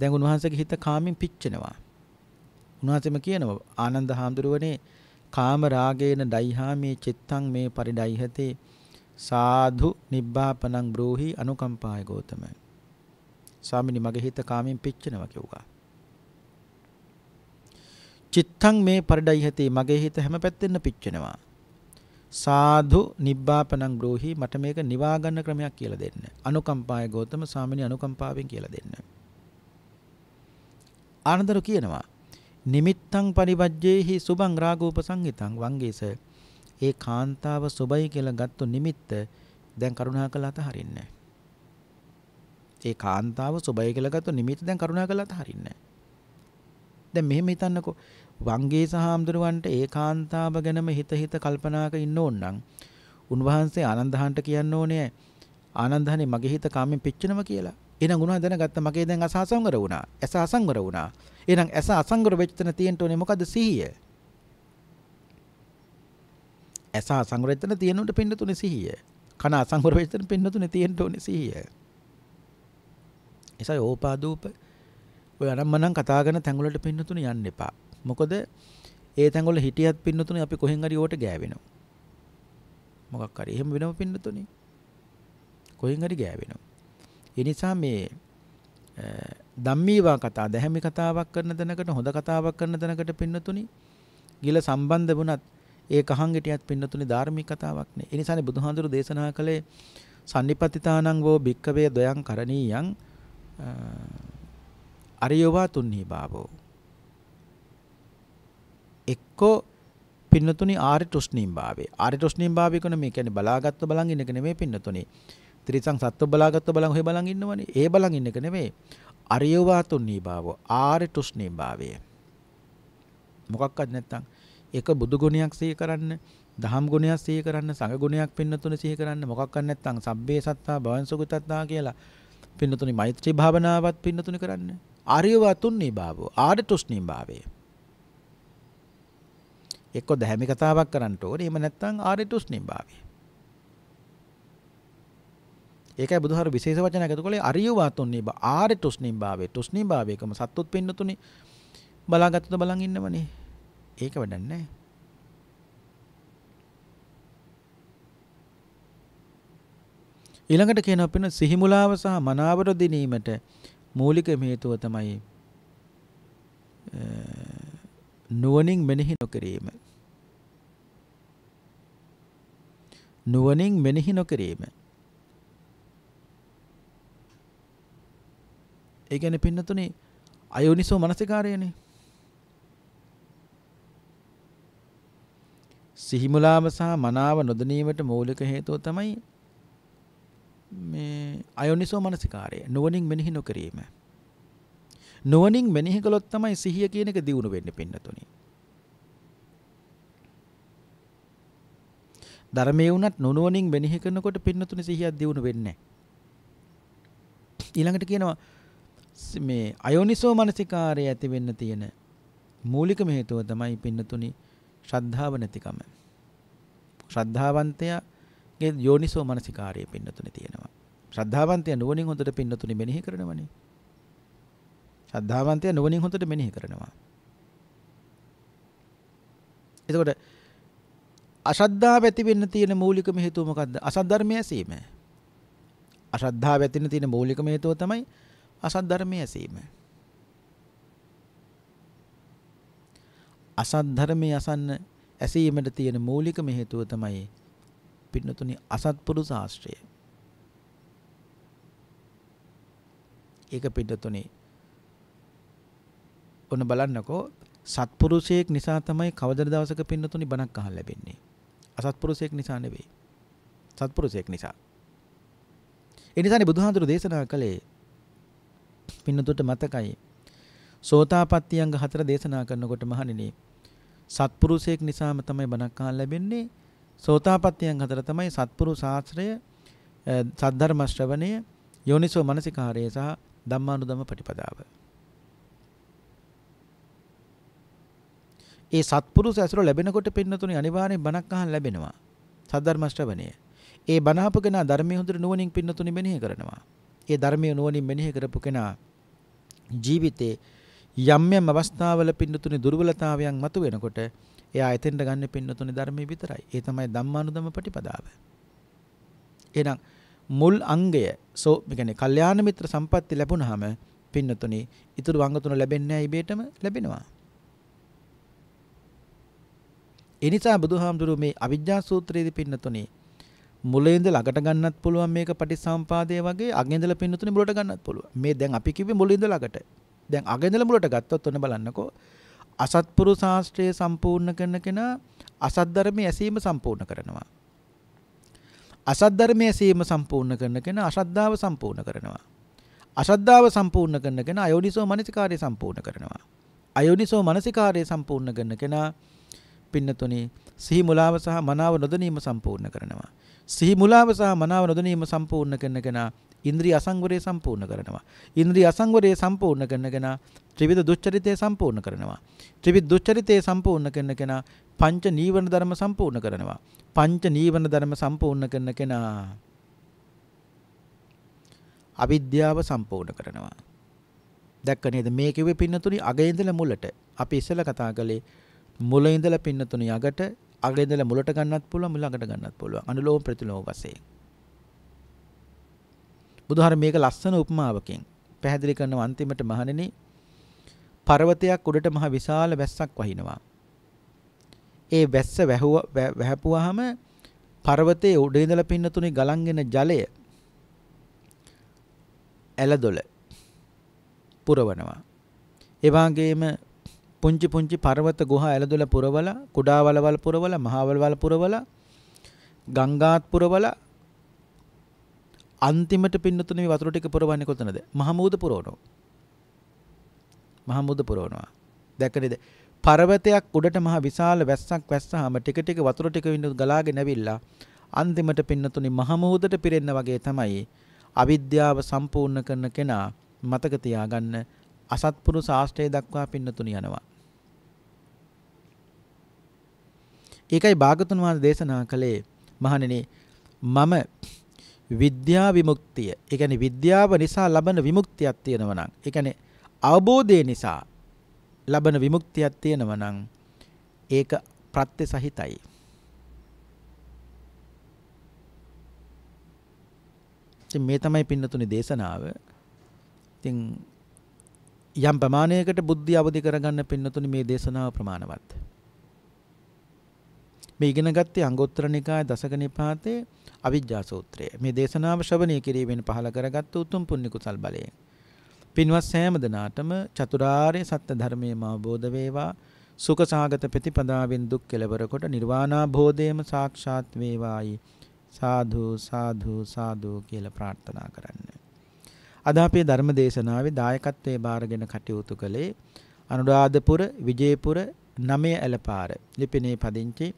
දැන් උන්වහන්සේගේ හිත කාමෙන් පිච්චෙනවා. උන්වහන්සේම කියනවා ආනන්ද හාමුදුරුවනේ කාම රාගේන ඩයිහාමේ චිත්තං මේ පරිඩයිහතේ සාධු නිබ්බාපනං බ්‍රෝහි අනුකම්පාය ගෝතම. ස්වාමිනී මගේ හිත කාමෙන් පිච්චෙනවා කිව්වා. චිත්තං මේ පරිඩයිහතේ මගේ හිත හැම පැත්තෙන්න පිච්චෙනවා. සාධු නිබ්බාපනං ග්‍රෝහි මට මේක නිවා ගන්න ක්‍රමයක් කියලා දෙන්න. අනුකම්පාය ගෞතම සාමිනී අනුකම්පාවෙන් කියලා දෙන්න. ආනන්දර කියනවා නිමිත්තං පරිවජ්ජේහි සුභං රාගෝප සංගිතං වංගේස ඒ කාන්තාව සුබයි කියලා ගත්තු නිමිත්ත දැන් කරුණාකර අතහරින්න. ඒ කාන්තාව සුබයි කියලා ගත්තු නිමිත්ත දැන් කරුණාකර අතහරින්න. දැන් මෙහෙම හිතන්නකෝ වංගේ සහාමුදුරුවන්ට ඒකාන්තාව ගැනම හිත හිත කල්පනාක ඉන්න ඕන නම් උන්වහන්සේ ආනන්දහන්ට කියන්න ඕනේ ආනන්දහනේ මගේ හිත කාමෙන් පිච්චෙනවා කියලා. එහෙනම් උනා දැනගත්ත මගේ දැන් අස අසංගර වුණා. ඇස අසංගර වුණා. එහෙනම් ඇස අසංගර වෙච්ච තැන තියෙන්න ඕනේ මොකද්ද සිහිය? ඇස අසංගර වෙච්ච තැන තියෙන්න උඩ පින්න තුනේ සිහිය. කන අසංගර වෙච්ච තැන පින්න තුනේ තියෙන්න ඕනේ සිහිය. එසයි ඕපාදූප ඔය අනම්මනම් කතා කරන තැඟුලට පින්න තුනේ යන්න එපා. මොකද ඒ තැන්වල හිටියත් පින්නතුනේ අපි කොහෙන් හරි ඕට ගෑවෙනවා. මොකක් හරි එහෙම වෙනව පින්නතුනේ. කොහෙන් හරි ගෑවෙනවා. ඒ නිසා මේ ධම්මීවා කතා දැහැමි කතාවක් කරන තැනකට හොඳ කතාවක් කරන තැනකට පින්නතුනි ගිල සම්බන්ධ වුණත් ඒ කහන් ගෙටියත් පින්නතුනි ධාර්මික කතාවක් නේ. ඒ නිසානේ බුදුහාඳුරු දේශනා කළේ සම්නිපතිතානං වෝ භික්කවේ දොයන් කරණීයන් අරියෝවා තුන්නී බාවෝ. එක්කෝ පින්නතුනි ආර්ය තෘෂ්ණීම් භාවය. ආර්ය තෘෂ්ණීම් භාවය කියන මේ කියන්නේ බලාගත්තු බලන් ඉන්න එක නෙමෙයි පින්නතුනි. ත්‍රිසං සත්ව බලාගත්තු බලන් ඔහෙ බලන් ඉන්නවනේ. ඒ බලන් ඉන්න එක නෙමෙයි. අරියවා තුන්නී භාවෝ ආර්ය තෘෂ්ණීම් භාවය. මොකක්වත් නැත්තම් ඒක බුදු ගුණයක් සිහි කරන්න, දහම් ගුණයක් සිහි කරන්න, සංඝ ගුණයක් පින්නතුනි සිහි කරන්න මොකක්වත් නැත්තම් සබ්බේ සත්තා භවංසුගතත්තා කියලා පින්නතුනි මෛත්‍රී භාවනාවත් පින්නතුනි කරන්න. අරියවා තුන්නී භාවෝ ආර්ය තෘෂ්ණීම් භාවය. එක්ක දැහැමි කතාවක් කරන්න ඕනේ. එහෙම නැත්නම් ආරිතුස් නිබ්බාවි. ඒකයි බුදුහාර විශේෂ වචනයක් එකතු කළේ අරිය වාතුන් නිබ්බා ආරිතුස් නිබ්බාවේ තුස් නිබ්බාවේකම සත්තුත් පින්නතුනේ බලාගත්තොත් බලන් ඉන්නවනේ. ඒක වැඩක් නැහැ. ඊළඟට කියනවා පින්න සිහිමුලාව සහ මනාවර දිනීමට මූලික හේතුව තමයි නුවණින් මෙනෙහි නොකිරීම නුවණින් මෙනෙහි නොකිරීම ඒ කියන්නේ පින්නතුනේ අයෝනිසෝ මනසිකාරයනේ සිහිමුලාව සහ මනාව නොදැනීමට මූලික හේතුව තමයි මේ අයෝනිසෝ මනසිකාරය නුවණින් මෙනෙහි නොකිරීම නුවණින් මෙනෙහි කළොත් තමයි සිහිය කියන එක දියුණු වෙන්නේ පින්නතුනි. ධර්මයේ වුණත් නුනුවණින් මෙනෙහි කරනකොට පින්නතුනි සිහියක් දියුණු වෙන්නේ ඊළඟට කියනවා මේ අයෝනිසෝ මනසිකාරය ඇති වෙන්න තියෙන මූලිකම හේතුව තමයි පින්නතුනි ශ්‍රද්ධාව නැතිකම. ශ්‍රද්ධාවන්තයාගේ යෝනිසෝ මනසිකාරය පින්නතුනි තියෙනවා. ශ්‍රද්ධාවන්තයා නුවණින් හොඳට පින්නතුනි මෙනෙහි කරනවනේ. ශ්‍රද්ධාවන්තයා නුවණින් හොඳට මෙනෙහි කරනවා. එතකොට අශ්‍රද්ධාව ඇති වෙන්න තියෙන මූලිකම හේතුව මොකද්ද? අසද්ධර්මය ඇසීම. අශ්‍රද්ධාව ඇති වෙන්න තියෙන මූලිකම හේතුව තමයි අසද්ධර්මය ඇසීම. අසද්ධර්මය අසන්න ඇසීමට තියෙන මූලිකම හේතුව තමයි පින්නතුනි අසත්පුරු ශාස්ත්‍රය. ඒක පින්නතුනේ ඔන්න බලන්නකෝ සත්පුරුෂයෙක් නිසා තමයි කවදර දවසක පින්නතුනි බණක් අහන්න ලැබෙන්නේ. අසත්පුරුෂයෙක් නිසා නෙවෙයි. සත්පුරුෂයෙක් නිසා. ඒ නිසානේ බුදුහාඳුර දේශනා කළේ පින්නතුට මතකයි. සෝතාපට්ටි අංග හතර දේශනා කරනකොට මහණෙනි සත්පුරුෂයෙක් නිසාම තමයි බණක් අහන්න ලැබෙන්නේ. සෝතාපට්ටි අංග හතර තමයි සත්පුරු ශාස්ත්‍රය සද්ධර්ම ශ්‍රවණය යෝනිසෝ මනසිකාරය සහ ධම්මානුධම්ම ප්‍රතිපදාව. ඒ සත්පුරුස ඇසුර ලැබෙනකොට පින්නතුනේ අනිවාර්යෙන් බණක් අහන් ලැබෙනවා. සද්ධර්ම ශ්‍රවණය. ඒ බණහපු කෙනා ධර්මයේ හොඳට නුවණින් පින්නතුනේ මෙනෙහි කරනවා. ඒ ධර්මයේ නුවණින් මෙනෙහි කරපු කෙනා ජීවිතේ යම් යම් අවස්ථාවල පින්නතුනේ දුර්වලතාවයන් මතුවෙනකොට එයා එතෙන්ට ගන්න පින්නතුනේ ධර්මයේ විතරයි. ඒ තමයි ධම්මානුධම ප්‍රතිපදාව. එහෙනම් මුල් අංගය සෝ කියන්නේ කල්යාණ මිත්‍ර සම්පatti ලැබුණාම පින්නතුනේ ඊතුරු අංග තුන ලැබෙන්නේ නැහැ ඉබේටම ලැබෙනවා. ඒ නිසා බුදුහාමුදුරුවෝ මේ අවිජ්ජා සූත්‍රයේදී පින්නතුනේ මුලින් ඉඳලා ළඟට ගන්නත් පුළුවන් මේක පටිසම්පාදයේ වගේ අග ඉඳලා පින්නතුනේ මුලට ගන්නත් පුළුවන්. මේ දැන් අපි කිව්වේ මුලින් ඉඳලා ළඟට. දැන් අග ඉඳලා මුලට ගත්තොත් ඔන්න බලන්නකෝ අසත්පුරු ශාස්ත්‍රය සම්පූර්ණ කරන කෙනා අසත් ධර්මයේ ඇසීම සම්පූර්ණ කරනවා. අසත් ධර්මයේ ඇසීම සම්පූර්ණ කරන කෙනා අශ්‍රද්ධාව සම්පූර්ණ කරනවා. අශ්‍රද්ධාව සම්පූර්ණ කරන කෙනා අයෝනිසෝ මනසිකාර්ය සම්පූර්ණ කරනවා. අයෝනිසෝ මනසිකාර්ය සම්පූර්ණ කරන කෙනා පින්නතුනි සිහි මුලාව සහ මනාව නොදැනීම සම්පූර්ණ කරනවා. සිහි මුලාව සහ මනාව නොදැනීම සම්පූර්ණ කරන කෙනා ඉන්ද්‍රිය අසංවරය සම්පූර්ණ කරනවා. ඉන්ද්‍රිය අසංවරය සම්පූර්ණ කරන කෙනා ත්‍රිවිධ දුස්චරිතය සම්පූර්ණ කරනවා. ත්‍රිවිධ දුස්චරිතය සම්පූර්ණ කරන කෙනා පංච නීවරණ ධර්ම සම්පූර්ණ කරනවා. පංච නීවරණ ධර්ම සම්පූර්ණ කරන කෙනා අවිද්‍යාව සම්පූර්ණ කරනවා. දැක්ක නේද මේ කිව්වේ පින්නතුනි අග ඉඳලා මුලට. අපි ඉස්සෙල්ලා කතා කළේ මුල ඉඳලා පින්නතුණ යකට අග ඉඳලා මුලට ගන්නත් පුළුවන් මුල අගට ගන්නත් පුළුවන් අනුලෝම ප්‍රතිලෝම වශයෙන් බුදුහාර මේක ලස්සන උපමාවකින් පැහැදිලි කරනවා අන්තිමට මහණෙනි පර්වතයක් උඩට මහ විශාල වැස්සක් වහිනවා ඒ වැස්ස වැහුව වැහැපුවාම පර්වතයේ උඩ ඉඳලා පින්නතුණි ගලන්ගෙන ජලය ඇලදොල පුරවනවා ඒ වගේම පුංචි පුංචි පර්වත ගුහා ඇලදොල පුරවල කුඩා වලවල් පුරවල මහා වලවල් පුරවල ගංගාත් පුරවල අන්තිමට පින්නතුනේ මේ වතුර ටික පුරවන්නේ කොතනද මහමූද පුරවනවා මහමූද පුරවනවා දැක්කද පර්වතයක් උඩට මහ විශාල වැස්සක් වැස්සාම ටික ටික වතුර ටික වින්නු ගලාගෙන ඇවිල්ලා අන්තිමට පින්නතුනේ මහමූදට පිරෙන්න වගේ තමයි අවිද්‍යාව සම්පූර්ණ කරන කෙනා මතක තියාගන්න අසත්පුරු ශාස්ත්‍රය දක්වා පින්නතුණ යනවා ඒකයි භාගතුන් වහන්සේ දේශනා කළේ මහණෙනි මම විද්‍යා විමුක්තිය. ඒ කියන්නේ විද්‍යාව නිසා ලබන විමුක්තියක් තියෙනවා නම්, ඒ කියන්නේ අවබෝධය නිසා ලබන විමුක්තියක් තියෙනවා නම් ඒක ප්‍රත්‍ය සහිතයි. ඉතින් මේ තමයි පින්නතුනි දේශනාව. ඉතින් යම් ප්‍රමාණයකට බුද්ධි අවදි කරගන්න පින්නතුනි මේ දේශනාව ප්‍රමාණවත්. මේ ඉගෙන ගත්තේ අංගුත්තර නිකාය දසක නිපාතේ අවිජ්ජා සූත්‍රය. මේ දේශනාව ශ්‍රවණය කිරීමෙන් පහළ කරගත් උතුම් පුණ්‍ය කුසල් බලය. පින්වත් සෑම දිනාටම චතුරාර්ය සත්‍ය ධර්මයේම අවබෝධ වේවා. සුඛ සාගත ප්‍රතිපදාවෙන් දුක් කෙලවර කොට නිර්වාණාභෝධයම සාක්ෂාත් වේවායි. සාදු සාදු සාදු කියලා ප්‍රාර්ථනා කරන්න. අද අපේ ධර්ම දේශනාවේ දායකත්වයේ බාරගෙන කටයුතු කළේ අනුරාධපුර විජේපුර නමය ඇලපාර ලිපිනේ පදිංචි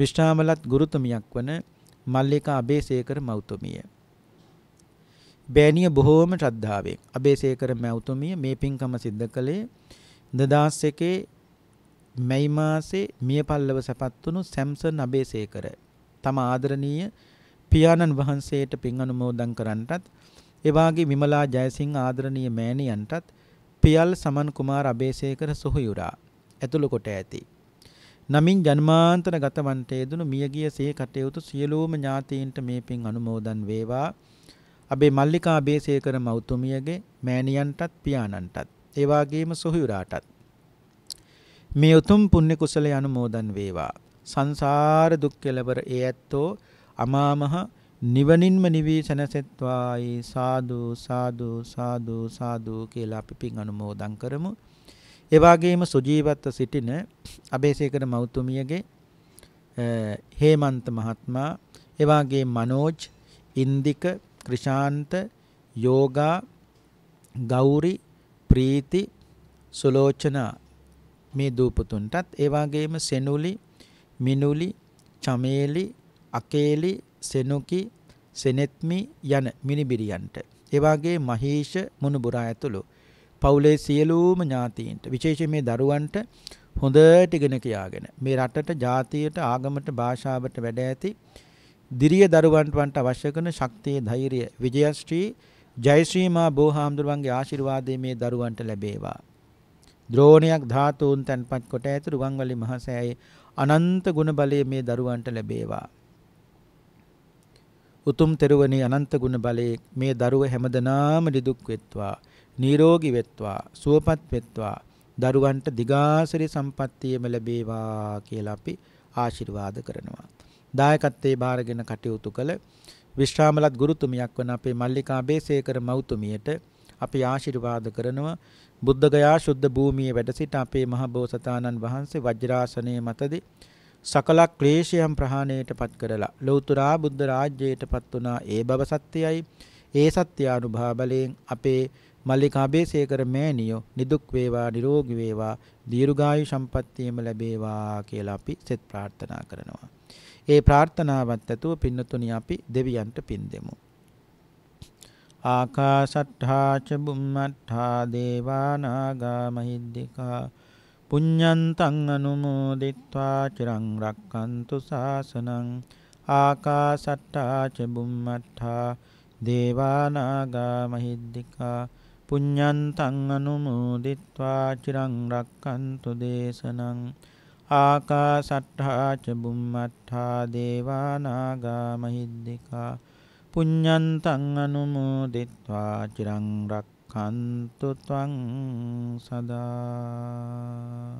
විශ්‍රාමලත් ගුරුතුමියක් වන මල්ලිකා අබේසේකර මෞතුමිය. බෑණිය බොහෝම ශ්‍රද්ධාවෙන් අබේසේකර මෞතුමිය මේ පින්කම සිද්ධ කළේ 2001 මැයි මාසේ මියපල්ලව සැපත් වුණු සැම්සන් අබේසේකර තම ආදරණීය පියාණන් වහන්සේට පින් අනුමෝදන් කරන්නටත් එවාගේ විමලා ජයසිංහ ආදරණීය මෑණියන්ටත් පියල් සමන් කුමාර අබේසේකර සොහොයුරා ඇතුළු කොට ඇතී නමින් ජන්මාන්තර ගතවන්ට යෙදුණු මියගිය සේ කටයුතු සියලුම ඥාතීන්ට මේ පින් අනුමෝදන් වේවා. අපේ මල්ලිකා බේසේකර මෞතුමියගේ මෑණියන්ටත් පියාණන්ටත් ඒ වගේම සොහොයුරාටත් මේ උතුම් පුණ්‍ය කුසලය අනුමෝදන් වේවා. සංසාර දුක් කෙලවර ඒ ඇත්තෝ අමාමහ නිවනින්ම නිවී සැනසෙත්වායි සාදු සාදු සාදු සාදු කියලා අපි පින් අනුමෝදන් කරමු. ඒ වගේම සුජීවත්ව සිටින අබේසේකර මෞතුමියගේ හේමන්ත මහත්මයා ඒ වගේ මනෝජ් ඉන්දික ක්‍රිෂාන්ත යෝගා ගෞරි ප්‍රීති සුලෝචනා මේ දූපතුන්ටත් ඒ වගේම සෙනුලි මිනුලි චමේලි අකේලි සෙනුකි සෙනෙත්මි යන මිනිබිරියන්ට ඒ වගේ මහේෂ මුණුබුරා ඇතුළු පවුලේ සියලුම ඥාතීන්ට විශේෂයෙන් මේ දරුවන්ට හොඳට ඉගෙන කියාගෙන මේ රටට ජාතියට ආගමට භාෂාවට වැඩ ඇති දිරිය දරුවන්ට අවශ්‍ය කරන ශක්තිය ධෛර්යය විජයශ්‍රී ජයශ්‍රී මා බෝහාම්දුරුවන්ගේ ආශිර්වාදයේ මේ දරුවන්ට ලැබේවා ද්‍රෝණයක් ධාතුන් තන්පත් කොට ඇති රුවන්වැලි මහසෑයේ අනන්ත ගුණ බලය මේ දරුවන්ට ලැබේවා. උතුම් තෙරුවනේ අනන්ත ගුණ බලයේ මේ දරුව හැමදනාම නිදුක් වෙත්වා. නිරෝගී වෙත්වා සුවපත් වෙත්වා දරුවන්ට දිගාසිරි සම්පත්තියම ලැබේවා කියලා අපි ආශිර්වාද කරනවා. දායකත්වයේ බාරගෙන කටයුතු කළ විශ්‍රාමලත් ගුරුතුමියක් වන අපේ මල්ලිකා බේසේකර මෞතුමියට අපි ආශිර්වාද කරනවා. බුද්ධගයා ශුද්ධ භූමියේ වැඩ සිට අපේ මහබෝසතාණන් වහන්සේ වජ්‍රාසනයේ මතදී සකල ක්ලේශයන් ප්‍රහාණයට පත් කරලා ලෞතුරා බුද්ධ රාජ්‍යයට පත් වුණා ඒ බව සත්‍යයයි ඒ සත්‍ය අනුභව බලයෙන් අපේ මල්ලිකා බේසේකර මෑණියෝ නිදුක් වේවා නිරෝගී වේවා දීර්ඝායු සම්පන්නියම ලැබේවා කියලා අපි සෙත් ප්‍රාර්ථනා කරනවා. ඒ ප්‍රාර්ථනාවත් ඇතුව පින්නතුනි අපි දෙවියන්ට පින් දෙමු. ආකාශට්ඨා ච බුම්මට්ඨා දේවා නාග මහිද්దికා පුඤ්ඤන්තං අනුමෝදිත්වා චිරං රක්칸තු සාසනං ආකාශට්ඨා ච බුම්මට්ඨා දේවා නාග මහිද්దికා පුඤ්ඤන්තං අනුමෝදිත්වා චිරං රක්칸තු දේශනං ආකාසට්ඨා ච බුම්මත්ථා දේවා නාග මහිද්దికා පුඤ්ඤන්තං අනුමෝදිත්වා චිරං රක්칸තු ත්වං සදා